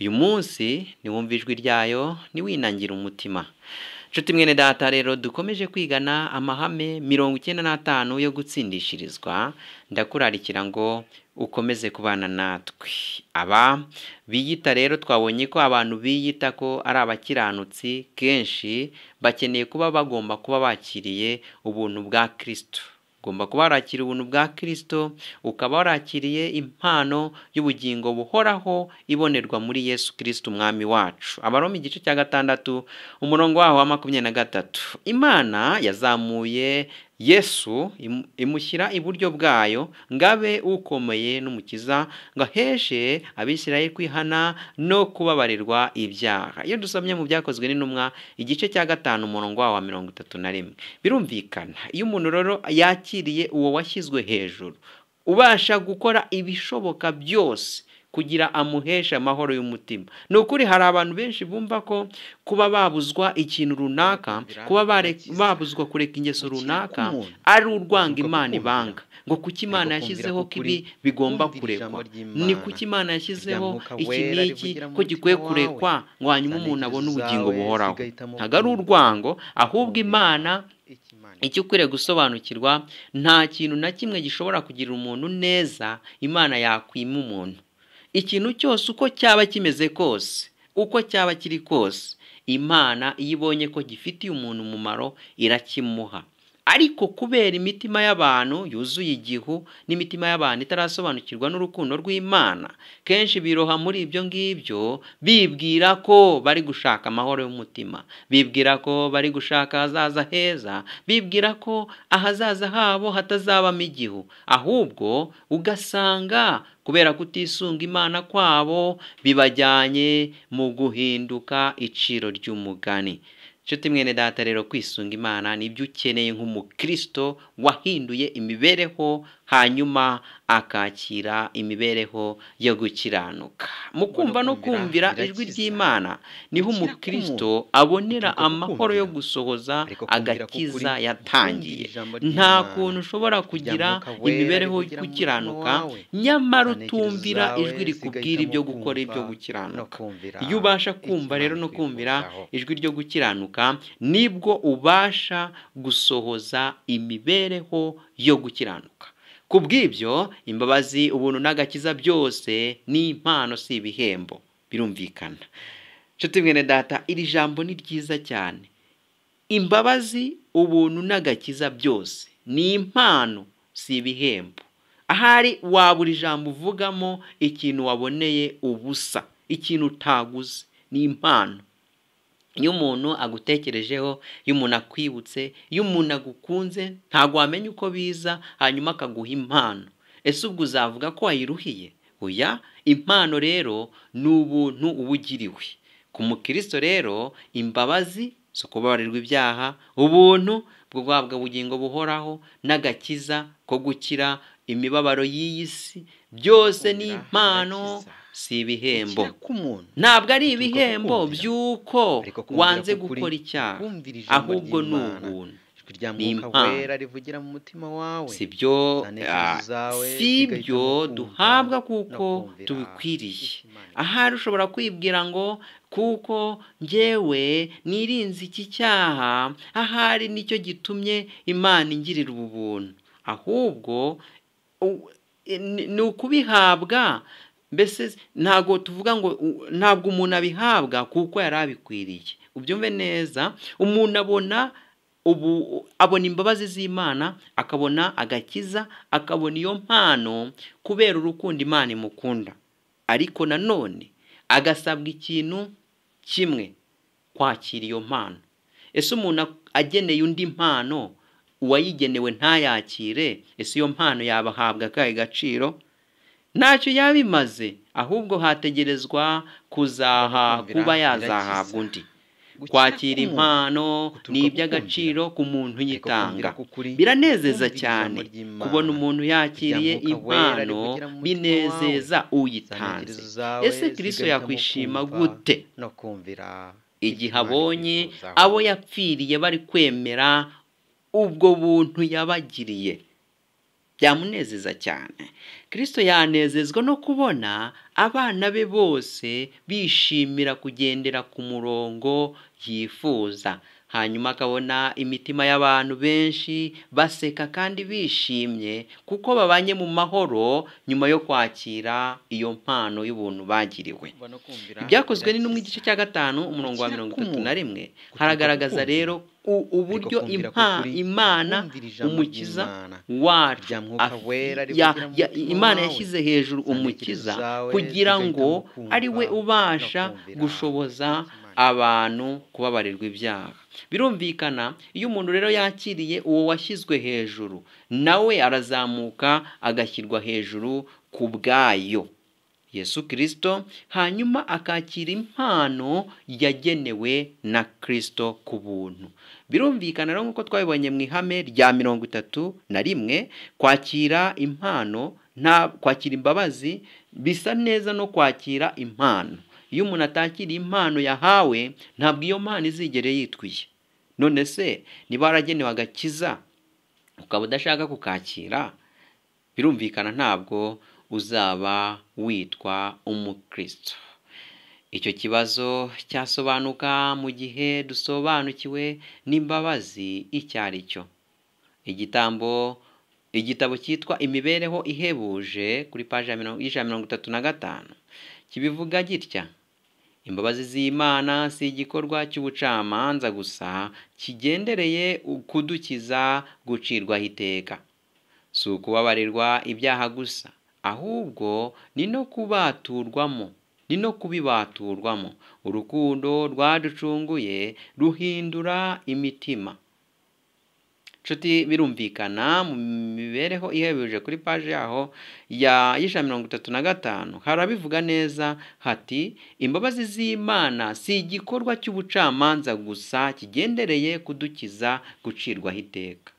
uyu munsi niwumva ijwi ryayo niwinangira umutima inshuti mwene data rero dukomeje kwigana amahame mirongo icyenda n'atanu yo gutsindishirizwa ndakurarikira ngo ukomeze kubana natwe aba biyita rero twabonye ko abantu biyita ko ari abakiranutsi kenshi bakeneye kuba bagomba kuba bakiriye ubuntu bwa kirisitu ugomba kuba warakira ubuntu bwa kirisito ukaba warakiriye impano y'ubugingo buhoraho ibonerwa muri yesu kirisito umwami wacu abaroma igice cya gatandatu umurongo waho wa makumyabiri na gatatu imana yazamuye yesu imushyira iburyo bwayo ngabe ukomeye n'umukiza ngo aheshe abisiraye kwihana no kubabarirwa ibyaha iyo dusomye mu byakozwe n'intumwa igice cya gatanu umurongo wa mirongo itatu na rimwe birumvikana iyo umuntu rero yakiriye uwo washyizwe hejuru ubasha gukora ibishoboka byose kugira amuheshe amahoro y'umutima ni ukuri hari abantu benshi bumva ko kuba babuzwa ikintu runaka kuba babuzwa kureka ingeso runaka ari urwango imana ibanga ngo kuki imana yashyizeho ko ibi bigomba kurekwa ni kuki imana yashyizeho iki n'iki ko gikwiye kurekwa ngo hanyuma umuntu abone ubugingo buhoraho ntabwo ari urwango ahubwo imana icyo ukwiriye gusobanukirwa nta kintu na kimwe gishobora kugirira umuntu neza imana yakwima umuntu ikintu cyose uko cyaba kimeze kose uko cyaba kiri kose imana iyo ibonye ko gifitiye umuntu umumaro irakimuha ariko kubera imitima y'abantu yuzuye igihu n'imitima y'abantu itarasobanukirwa n'urukundo rw'imana kenshi biroha muri ibyo ngibyo bibwira ko bari gushaka amahoro y'umutima bibwira ko bari gushaka ahazaza heza bibwira ko ahazaza habo hatazabamo igihu ahubwo ugasanga kubera kutisunga imana kwabo bibajyanye mu guhinduka iciro ry'umugani nshuti mwene data rero kwisunga imana nibyo ukeneye nk'umukristo wahinduye imibereho hanyuma akakira imibereho yo gukiranuka mu kumva no kumvira ijwi ry'imana niho umukristo abonera amahoro yo gusohoza agakiza yatangiye nta kuntu ushobora kugira imibereho yo gukiranuka nyamara utumvira ijwi rikubwira ibyo gukora ibyo gukiranuka iyo ubasha kumva rero no kumvira ijwi ryo gukiranuka nibwo ubasha gusohoza imibereho yo gukiranuka ku imbabazi ubuntu n'agakiza byose ni impano si ibihembo birumvikana nshuti mwene data iri jambo ni ryiza cyane imbabazi ubuntu n'agakiza byose ni impano si ibihembo ahari wabura uri jambo uvugamo ikintu waboneye ubusa ikintu utaguze ni impano iyo umuntu agutekerejeho iyo umuntu akwibutse iyo umuntu agukunze ntabwo wamenya uko biza hanyuma akaguha impano ese ubwo uzavuga ko wayiruhiye oya impano rero ni ubuntu uba ugiriwe ku mukristo rero imbabazi zo kubabarirwa ibyaha ubuntu bwo guhabwa ubugingo buhoraho n'agakiza ko gukira imibabaro y'iyi si byose ni impano si ibihembo ntabwo ari ibihembo by'uko wanze gukora icyaha ahubwo ni ubuntu si byo ah, si byo duhabwa kuko tubikwiriye ahari ushobora kwibwira ngo kuko ngewe nirinze iki cyaha ahari nicyo gitumye imana ingirira ubu buntu ahubwo ni ukubihabwa mbese ntago tuvuga ngo ntabwo umuntu abihabwa kuko yari abikwiriye ubyumve neza umuntu abona ubu abona imbabazi z'imana akabona agakiza akabona iyo mpano kubera urukundo imana imukunda ariko nanone agasabwa ikintu kimwe kwakira iyo mpano ese umuntu ageneye undi mpano uwayigenewe ntayakire ese iyo mpano yabahabwa akahe gaciro ntacyo yaba imaze ahubwo hategerezwa kuzaha kuba yazahabwa undi kwakira impano ni iby'agaciro ku muntu uyitanga biranezeza cyane kubona umuntu yakiriye impano binezeza uyitanze ese kirisito yakwishima gute igihe abonye abo yapfiriye bari kwemera ubwo buntu yabagiriye byamunezeza cyane kristo yanezezwa no kubona abana be bose bishimira kugendera ku murongo yifuza hanyuma akabona imitima y'abantu benshi baseka kandi bishimye kuko babanye mu mahoro nyuma yo kwakira iyo mpano y'ubuntu bagiriwe ibyakozwe ni n'umwe igice cya gatanu umurongo wa mirongo itatu na rimwe haragaragaza rero uburyo imana umukiza wacu ah, imana yashyize hejuru umukiza kugira ngo ari we ubasha gushoboza abantu kubabarirwa ibyaha birumvikana iyo umuntu rero yakiriye uwo washyizwe hejuru nawe arazamuka agashyirwa hejuru ku bwayo yesu kirisito hanyuma akakira impano yagenewe na kirisito ku buntu birumvikana rero nk'uko twabibonye mu ihame rya mirongo itatu na rimwe kwakira impano kwakira imbabazi bisa neza no kwakira impano iyo umuntu atakiriye impano yahawe ntabwo iyo mpano izigere yitwiye none se niba waragenewe agakiza ukaba udashaka kukakira birumvikana ntabwo uzaba witwa umukristo icyo kibazo cyasobanuka mu gihe dusobanukiwe n'imbabazi icyo ari cyo igitambo igitabo cyitwa imibereho ihebuje kuri paji y'ijana mirongo itatu na gatanu kibivuga gitya imbabazi z'imana si igikorwa cy'ubucamanza gusa kigendereye kudukiza gucirwaho iteka si ukubabarirwa ibyaha gusa ahubwo ni no kubaturwamo ni no kubibaturwamo urukundo rwaducunguye ruhindura imitima nshuti birumvikana mu mibereho ihebuje kuri paji yaho ya y'ijana mirongo itatu na gatanu harabivuga neza hati imbabazi z'imana si igikorwa cy'ubucamanza gusa kigendereye kudukiza gucirwaho iteka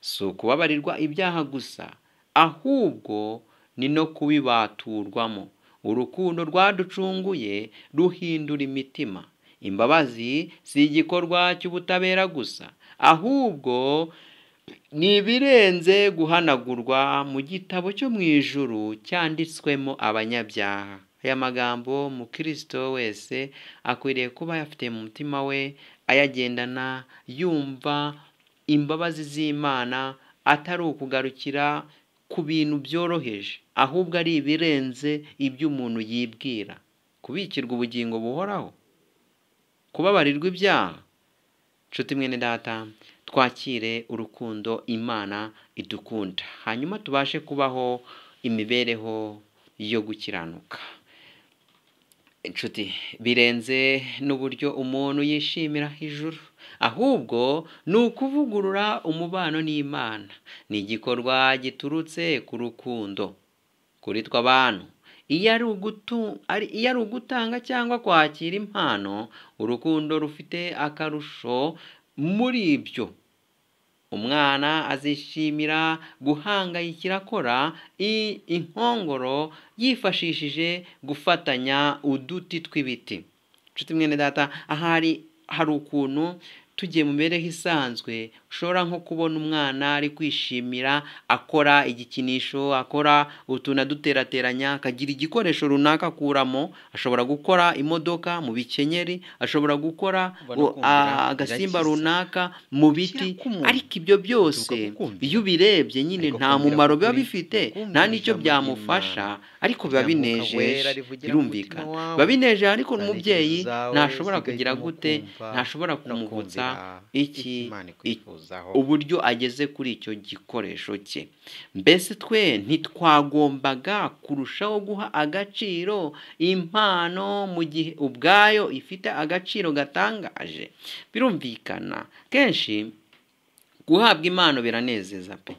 si ukubabarirwa ibyaha gusa ahubwo ni no kubibaturwamo urukundo rwaducunguye ruhindura imitima imbabazi si igikorwa cy'ubutabera gusa ahubwo ni ibirenze guhanagurwa mu gitabo cyo mu ijuru cyanditswemo abanyabyaha aya magambo mukristo wese akwiriye kuba ayafite mu mutima we ayagendana yumva imbabazi z'imana atari ukugarukira ku bintu byoroheje ahubwo ari ibirenze ibyo umuntu yibwira kubikirwa ubugingo buhoraho kubabarirwa ibyaha nshuti mwene data twakire urukundo imana idukunda hanyuma tubashe kubaho imibereho yo gukiranuka inshuti birenze n'uburyo umuntu yishimira hejuru ahubwo ni ukuvugurura umubano n'imana ni igikorwa giturutse ku rukundo kuri twe abantu iyo ari ugutanga cyangwa kwakira impano urukundo rufite akarusho muri ibyo umwana azishimira guhangayikira akora inkongoro yifashishije gufatanya uduti tw'ibiti nshuti mwene data ahari hari ukuntu tugiye mu mibereho isanzwe ushobora nko kubona umwana ari kwishimira akora igikinisho akora utuntu aduterateranya akagira igikoresho runaka akuramo ashobora gukora imodoka mu bikenyeri ashobora gukora agasimba runaka mu biti ariko ibyo byose iyo ubirebye nyine nta mumaro biba bifite nta n'icyo byamufasha ariko biba binejeje birumvikana biba binejeje ariko umubyeyi ntashobora kugira gute ntashobora kumuvutsa iki uburyo ageze kuri icyo gikoresho cye mbese twe ntitwagombaga kurushaho guha agaciro impano mu gihe ubwayo ifite agaciro gatangaje birumvikana kenshi guhabwa impano biranezeza pe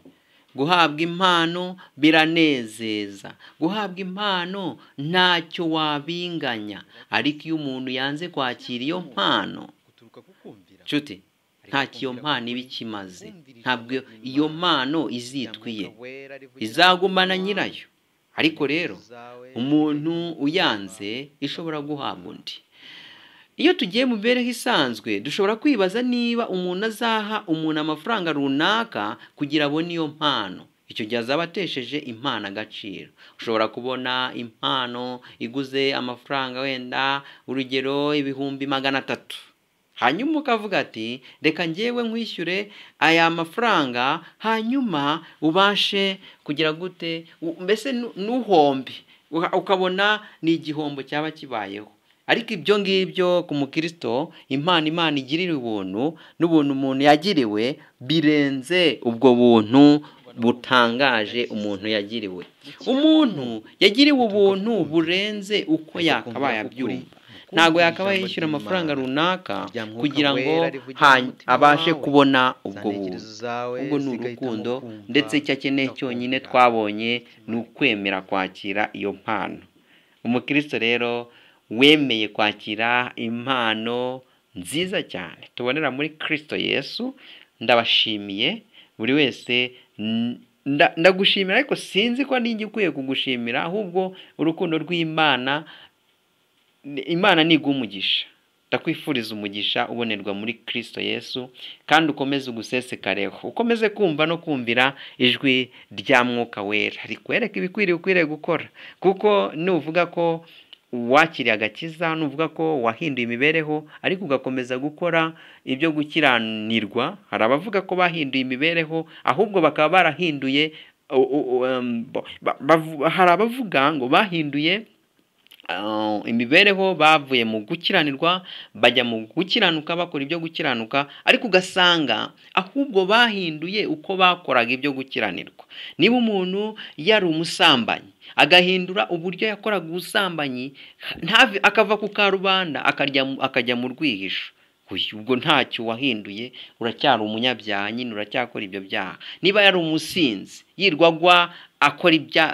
guhabwa impano biranezeza guhabwa impano ntacyo wabinganya ariko iyo umuntu yanze kwakira iyo mpano nshuti ntacyo iyo mpano iba ikimaze ntabwo iyo mpano izitwa izagumana nyirayo ariko rero umuntu uyanze ishobora guhabwa undi iyo tugiye mu mibereho isanzwe dushobora kwibaza niba umuntu azaha umuntu amafaranga runaka kugira abone iyo mpano icyo gihe azaba atesheje impano agaciro ushobora kubona impano iguze amafaranga wenda urugero ibihumbi magana atatu hanyuma ukavuga ati reka ngewe nkwishyure aya mafaranga hanyuma ubashe kugira gute mbese n'uhombe ukabona ni igihombo cyaba kibayeho ariko ibyo ngibyo ku mukirisito impano imana igirira ubuntu n'ubuntu umuntu yagiriwe birenze ubwo buntu butangaje umuntu yagiriwe umuntu yagiriwe ubuntu burenze uko yakabaye abyumva ntabwo yakabaye yishyura amafaranga runaka kugira ngo abashe kubona ubwo ubwo ni urukundo ndetse icyo akeneye cyonyine twabonye ni ukwemera kwakira iyo mpano umukristo rero wemeye kwakira impano nziza cyane tubonera muri kirisito yesu ndabashimiye buri wese ndagushimira ariko sinzi ko nijya ukwiye kugushimira ahubwo urukundo rw'imana imana niguha umugisha ndakwifuriza umugisha ubonerwa muri Kristo yesu kandi ukomeze ugusesekareho ukomeze kumva no kumvira ijwi rya mwuka wera rikwereka ibikwiriye ukwiriye gukora kuko nuvuga ko wakiriye agakiza nuvuga ko wahinduye imibereho ariko ugakomeza gukora ibyo gukiranirwa hari abavuga ko bahinduye imibereho ahubwo bakaba barahinduye hari abavuga ngo bahinduye Ah, imibereho bavuye mu gukiranirwa bajya mu gukiranuka bakora ibyo gukiranuka ariko ugasanga ahubwo bahinduye uko bakoraga ibyo gukiranirwa niba umuntu yari umusambanyi agahindura uburyo yakoraga ubusambanyi akava ku karubanda akajya mu rwihisho ubwo ntacyo wahinduye uracyari umunyabyaha nyine uracyakora ibyo byaha niba yari umusinzi yirwa yirwagwa akora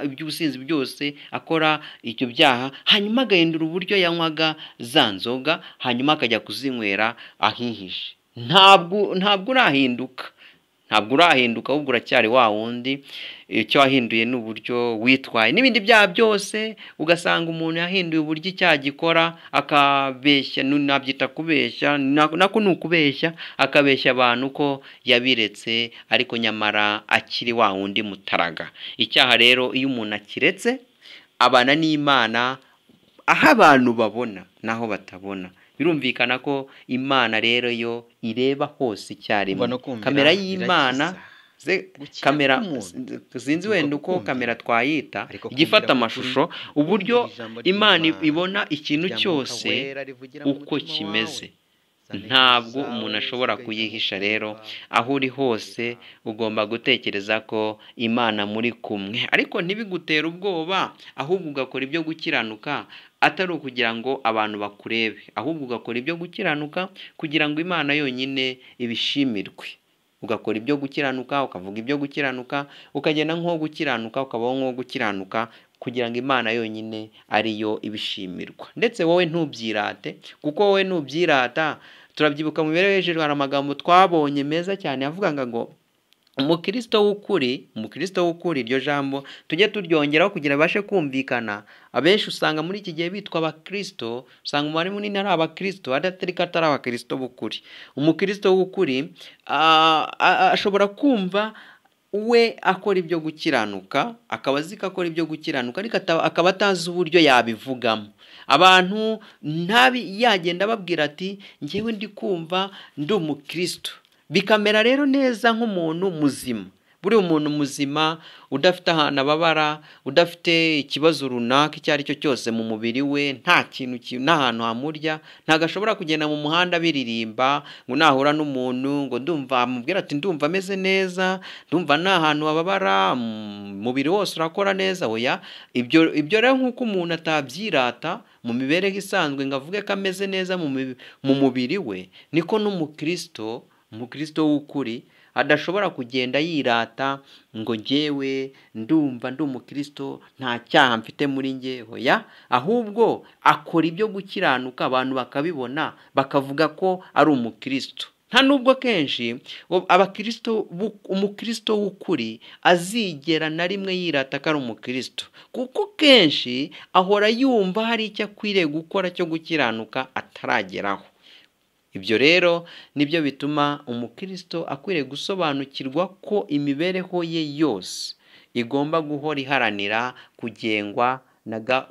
iby'ubusinzi byose akora icyo byaha hanyuma agahindura uburyo yanywaga za nzoga hanyuma akajya kuzinywera ahihije ntabwo ntabwo urahinduka ntabwo urahinduka ahubwo uracyari wa wundi icyo wahinduye ni uburyo witwaye n'ibindi byaha byose ugasanga umuntu yahinduye uburyo icyaha gikora akabeshya nabyita kubeshya nako ni ukubeshya akabeshya abantu ko yabiretse ariko nyamara akiri wa wundi mutaraga icyaha rero iyo umuntu akiretse abana n'imana aho abantu babona n'aho batabona birumvikana ko imana rero yo ireba hose icyarimwe kamera y'imana kamera sinzi wenda uko kamera twayita ijya amashusho uburyo imana ibona ikintu cyose uko kimeze ntabwo umuntu ashobora kuyihisha rero aho uri hose ugomba gutekereza ko imana muri kumwe ariko ntibigutere ubwoba ahubwo ugakora ibyo gukiranuka atari ukugira ngo abantu bakurebe ahubwo ugakora ibyo gukiranuka kugira ngo imana yonyine ibishimirwe ugakora ibyo gukiranuka ukavuga ibyo gukiranuka ukagenda nk'uwo gukiranuka ukabaho nk'uwo gukiranuka kugira ngo imana yonyine ariyo ibishimirwa ndetse wowe ntubyirate kuko wowe nubyirata turabyibuka mu mibereho y'ejo hari amagambo twabonye meza cyane avuga ngo umukristo w'ukuri umukristo w'ukuri iryo jambo tujye turyongeraho kugira abashe kumvikana abenshi usanga muri iki gihe bitwa abakristo usanga umubare munini ari abakristo adatari ko atari abakristo b'ukuri umukristo w'ukuri ashobora kumva we akora ibyo gukiranuka akaba azi ko akora ibyo gukiranuka ariko akaba atazi uburyo yabivugamo abantu ntabi yagenda ababwira ati ngewe ndi kumva ndi umukristo bikamera rero neza nk'umuntu muzima buri umuntu muzima udafite ahantu ababara udafite ikibazo runaka icyo ari cyo cyose mu mubiri we nta kintu n'ahantu hamurya ntabwo ashobora kugenda mu muhanda biririmba ngo nahura n'umuntu ngo ndumva amubwira ati ndumva ameze neza ndumva nta hantu ababara mm, umubiri wose urakora neza oya ibyo ibyo rero nk'uko umuntu atabyirata mu mibereho isanzwe ngo avuge ko ameze neza mu mubiri we niko n'umukristo umukristo w'ukuri adashobora kugenda yirata ngo njyewe ndumva ndi umukristo nta cyaha mfite muri njye ya ahubwo akora ibyo gukiranuka abantu bakabibona bakavuga ko ari umukristo nta nubwo kenshi abakristo umukristo w'ukuri azigera na rimwe yirata ko ari umukristo kuko kenshi ahora yumva hari icyo akwiriye gukora cyo gukiranuka atarageraho ibyo rero nibyo bituma umukristo akwiriye gusobanukirwa ko imibereho ye yose igomba guhora iharanira kugengwa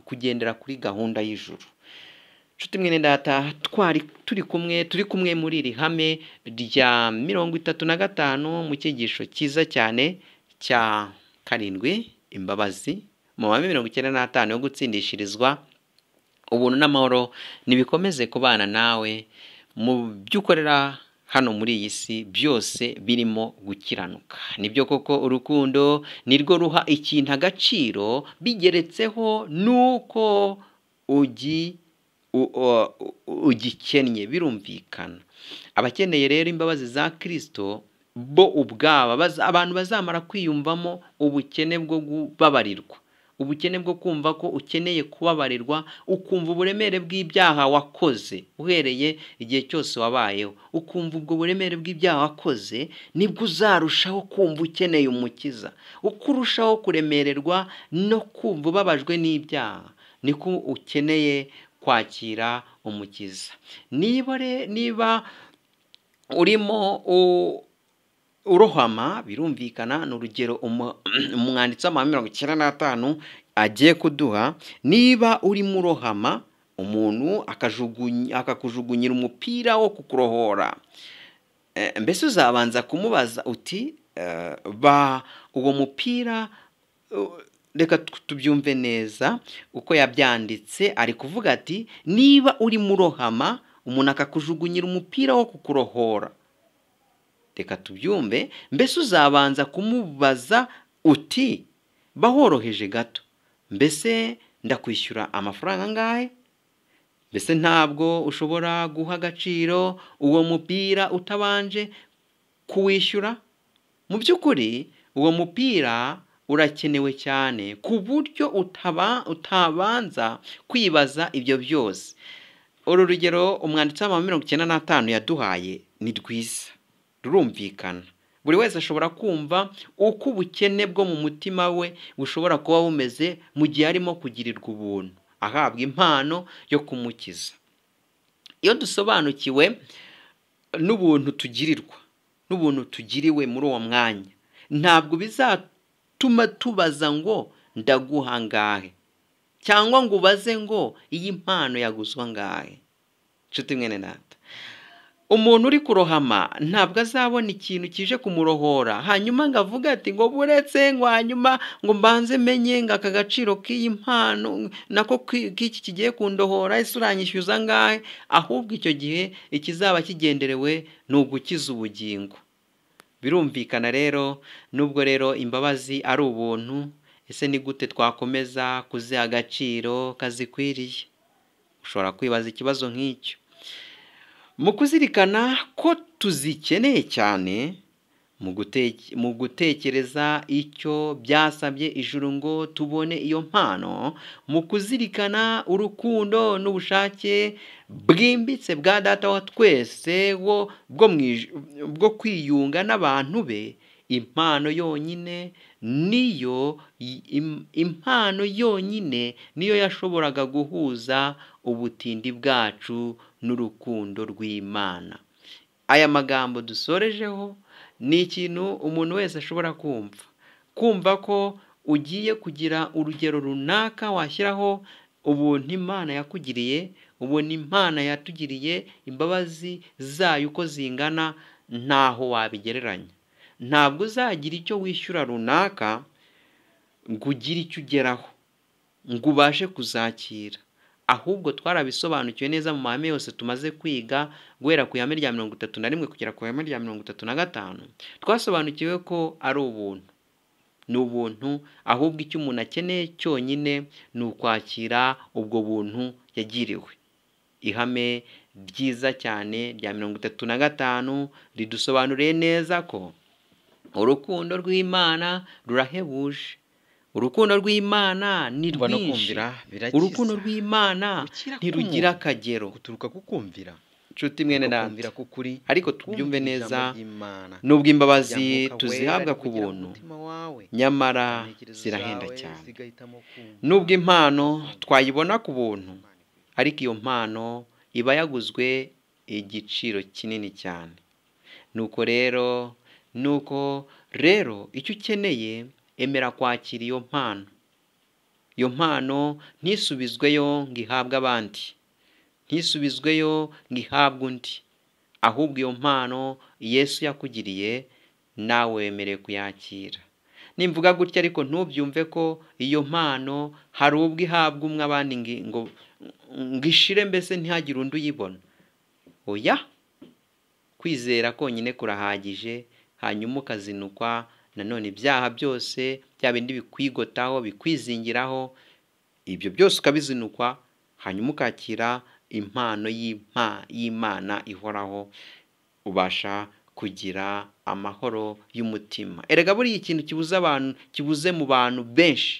kugendera kuri gahunda y'ijuru nshuti mwene data twari turi kumwe turi kumwe muri iri hame rya mirongo itatu na gatanu mu cyigisho cyiza cyane cya karindwi imbabazi mu mabare mirongo icyenda n'atanu yo gutsindishirizwa ubuntu n'amahoro ntibikomeze kubana nawe mu byo ukorera hano muri iyi si byose birimo gukiranuka nibyo koko urukundo nirwo ruha ikintu agaciro bigeretseho nuko ugi ugikennye birumvikana abakeneye rero imbabazi za kirisito bo ubwabo abantu bazamara kwiyumvamo ubukene bwo kubabarirwa ubukene bwo kumva ko ukeneye kubabarirwa ukumva uburemere bw'ibyaha wakoze uhereye igihe cyose wabayeho ukumva ubwo buremere bw'ibyaha wakoze nibwo uzarushaho kumva ukeneye umukiza uko urushaho kuremererwa no kumva ubabajwe n'ibyaha niko ukeneye kwakira umukiza niba urimo urohama birumvikana ni urugero umwanditsi wa’ mirongo icyenda n'atanu agiye kuduha niba urimo urohama umuntu akakujugunyira umupira wo kukurohora e, mbese uzabanza kumubaza uti e, ba uwo mupira reka tubyumve neza uko yabyanditse ari kuvuga ati niba urimo urohama umuntu akakujugunyira umupira wo kukurohora reka tubyumve mbese uzabanza kumubaza uti bahoroheje gato mbese ndakwishyura amafaranga angahe mbese ntabwo ushobora guha agaciro uwo mupira utabanje kuwishyura mu by'ukuri uwo mupira urakenewe cyane ku buryo utabanza kwibaza ibyo byose uru rugero umwanditsi wa mirongo icyenda n'atanu yaduhaye ni rwiza rurumvikana buri wese ashobora kumva uko ubukene bwo mu mutima we bushobora kuba bumeze mu gihe arimo kugirirwa ubuntu ahabwa impano yo kumukiza iyo dusobanukiwe n'ubuntu tugirirwa n'ubuntu tugiriwe muri uwo mwanya ntabwo bizatuma tubaza ngo ndaguha angahe cyangwa ngo ubaze ngo iyi mpano yaguzwa angahe nshuti mwene nawe umuntu uri kurohama ntabwo azabona ikintu kije kumurohora hanyuma ngo avuge ati ngo buretse ngo hanyuma ngo mbanze menye ngo aka gaciro k'iyi mpano nako k'iki kigiye kundohora ese uranyishyuza angahe ahubwo icyo gihe ikizaba kigenderewe ni ugukiza ubugingo birumvikana rero nubwo rero imbabazi ari ubuntu ese ni gute twakomeza kuziha agaciro kazikwiriye ushobora kwibaza ikibazo nk'icyo mu kuzirikana ko tuzikeneye cyane mu gutekereza icyo byasabye ijuru ngo tubone iyo mpano mu kuzirikana urukundo n'ubushake bwimbitse bwa data wa twese bwo kwiyunga n'abantu be impano yonyine niyo impano yonyine niyo yashoboraga guhuza ubutindi bwacu n'urukundo rw'imana aya magambo dusorejeho ni ikintu umuntu wese ashobora kumva kumva ko ugiye kugira urugero runaka washyiraho ubuntu imana yakugiriye ubona imana yatugiriye imbabazi zayo uko zingana ntaho wabigereranya ntabwo uzagira icyo wishyura runaka ngo ugire icyo ugeraho ngo ubashe kuzakira ahubwo twarabisobanukiwe neza mu mahame yose tumaze kwiga guhera ku ihame rya mirongo itatu na rimwe kugera ku ihame rya mirongo itatu na gatanu twasobanukiwe ko ari ubuntu ni ubuntu ahubwo icyo umuntu akeneye cyonyine ni ukwakira ubwo buntu yagiriwe ihame ryiza cyane rya mirongo itatu na gatanu ridusobanuriye neza ko urukundo rw'imana rurahebuje urukundo rw'imana ni rwinshi urukundo rw'imana ntirugira akagero guturuka kukumvira inshuti mwene nanjye ariko tubyumve neza nubwo imbabazi tuzihabwa ku buntu nyamara zirahenda cyane nubwo impano twayibona ku buntu ariko iyo mpano iba yaguzwe igiciro kinini cyane nuko rero nuko rero icyo ukeneye emera kwakira iyo mpano iyo mpano ntisubizweyo ngo ihabwe abandi ntisubizweyo ngo ihabwe undi ahubwo iyo mpano yesu yakugiriye nawe wemerewe kuyakira nimvuga gutya ariko ntubyumve ko iyo mpano hari ubwo ihabwa umwe abandi ngo ishire mbese ntihagire undi uyibona oya kwizera konyine kurahagije hanyuma ukazinukwa nanone ibyaha byose bya bindi bikwigotaho bikwizingiraho ibyo byose ukabizinukwa hanyuma ukakira impano y'imana ihoraho ubasha kugira amahoro y'umutima erega buriya ikintu kibuze abantu kibuze mu bantu benshi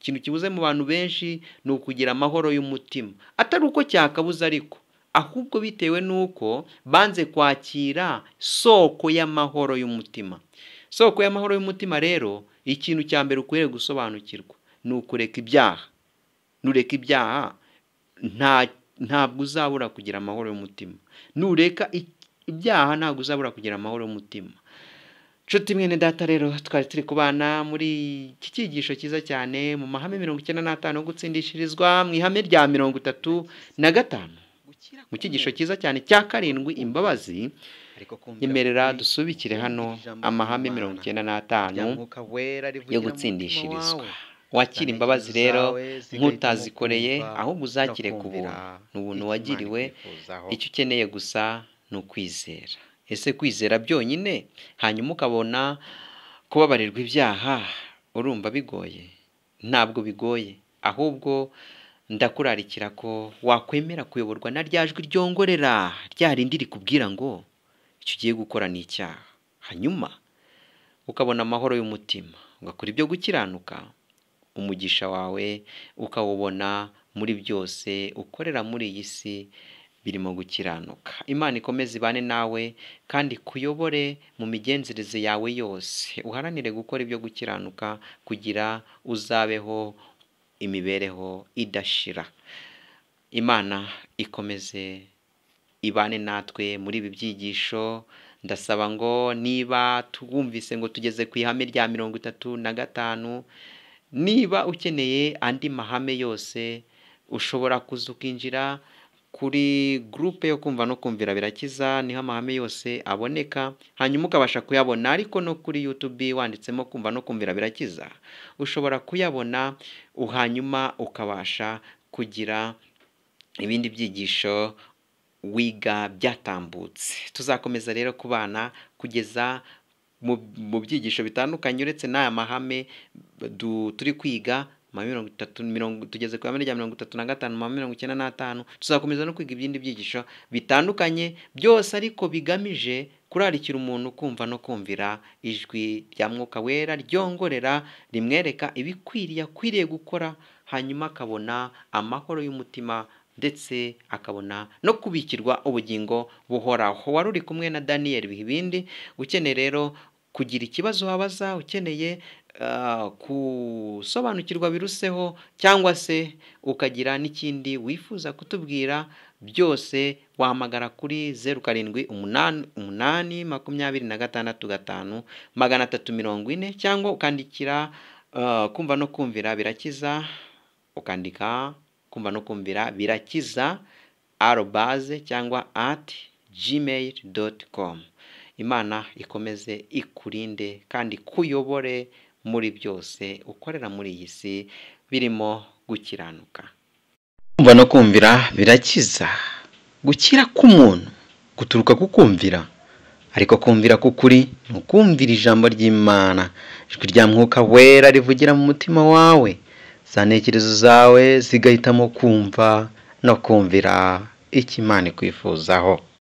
ikintu kibuze mu bantu benshi ni ukugira amahoro y'umutima atari uko cyakabuze ariko ahubwo bitewe n'uko banze kwakira soko y'amahoro y'umutima soko y'amahoro y'umutima rero ikintu cya mbere ukwiriye gusobanukirwa ni ukureka ibyaha nureka ibyaha ntabwo uzabura kugira amahoro y'umutima nureka ibyaha ntabwo uzabura kugira amahoro y'umutima nshuti mwene data rero twari turi kubana muri iki cyigisho cyiza cyane mu mahame mirongo icyenda n'atanu yo gutsindishirizwa mu ihame rya mirongo itatu na gatanu mu cyigisho cyiza cyane cya karindwi imbabazi nyemerera dusubikire hano amahame mirongo icyenda n'atanu yo gutsindishirizwa wakira imbabazi rero nk'utazikoreye ahubwo uzakire ku buntu wagiriwe icyo ukeneye gusa ni ukwizera ese kwizera byonyine hanyuma ukabona kubabarirwa ibyaha urumva bigoye ntabwo bigoye ahubwo ndakurarikira ko wakwemera kuyoborwa na rya jwi ryongorera rya rindi rikubwira ngo icyo ugiye gukora ni icyaha hanyuma ukabona amahoro y'umutima ugakora ibyo gukiranuka umugisha wawe ukawubona muri byose ukorera muri iyi si birimo gukiranuka imana ikomeze ibane nawe kandi kuyobore mu migenzereze yawe yose uharanire gukora ibyo gukiranuka kugira uzabeho imibereho idashira imana ikomeze ibane natwe muri ibi byigisho ndasaba ngo niba twumvise ngo tugeze ku ihame rya mirongo itatu na gatanu niba ukeneye andi mahame yose ushobora kuza ukinjira kuri gurupe yo kumva no kumvira birakiza niho amahame yose aboneka hanyuma ukabasha kuyabona ariko no kuri yutube wanditsemo kumva no kumvira birakiza ushobora kuyabona hanyuma ukabasha kugira ibindi byigisho wiga byatambutse tuzakomeza rero kubana kugeza mu byigisho bitandukanye uretse n'aya mahame turi kwiga mirongo tugeze ku ihame rya mirongo itatu na gatanu ma mirongo icyenda n'atanu tuzakomeza no kwiga ibindi byigisho bitandukanye byose ariko bigamije kurarikira umuntu kumva no kumvira ijwi rya mwuka wera ryongorera rimwereka ibikwiriye akwiriye gukora hanyuma akabona amahoro y'umutima ndetse akabona no kubikirwa ubugingo buhoraho wari uri kumwe na Daniel bihibindi ukeneye rero kugira ikibazo wabaza ukeneye gusobanukirwa ah, biruseho cyangwa se ukagira n'ikindi wifuza kutubwira byose wahamagara kuri zeru karindwi umunani umunani makumyabiri na gatandatu gatanu magana atatu mirongo ine cyangwa ukandikira ah, kumva no kumvira birakiza ukandika kumva no kumvira birakiza arobaze cyangwa ati gmail doti komu imana ikomeze ikurinde kandi kuyobore muri byose ukorera muri iyi si birimo gukiranuka kumva no kumvira birakiza gukira k'umuntu guturuka ku kumvira ariko kumvira k'ukuri ni ukumvira ijambo ry'imana ijwi rya mwuka wera rivugira mu mutima wawe za ntekerezo zawe zigahitamo kumva no kumvira icyo imana ikwifuzaho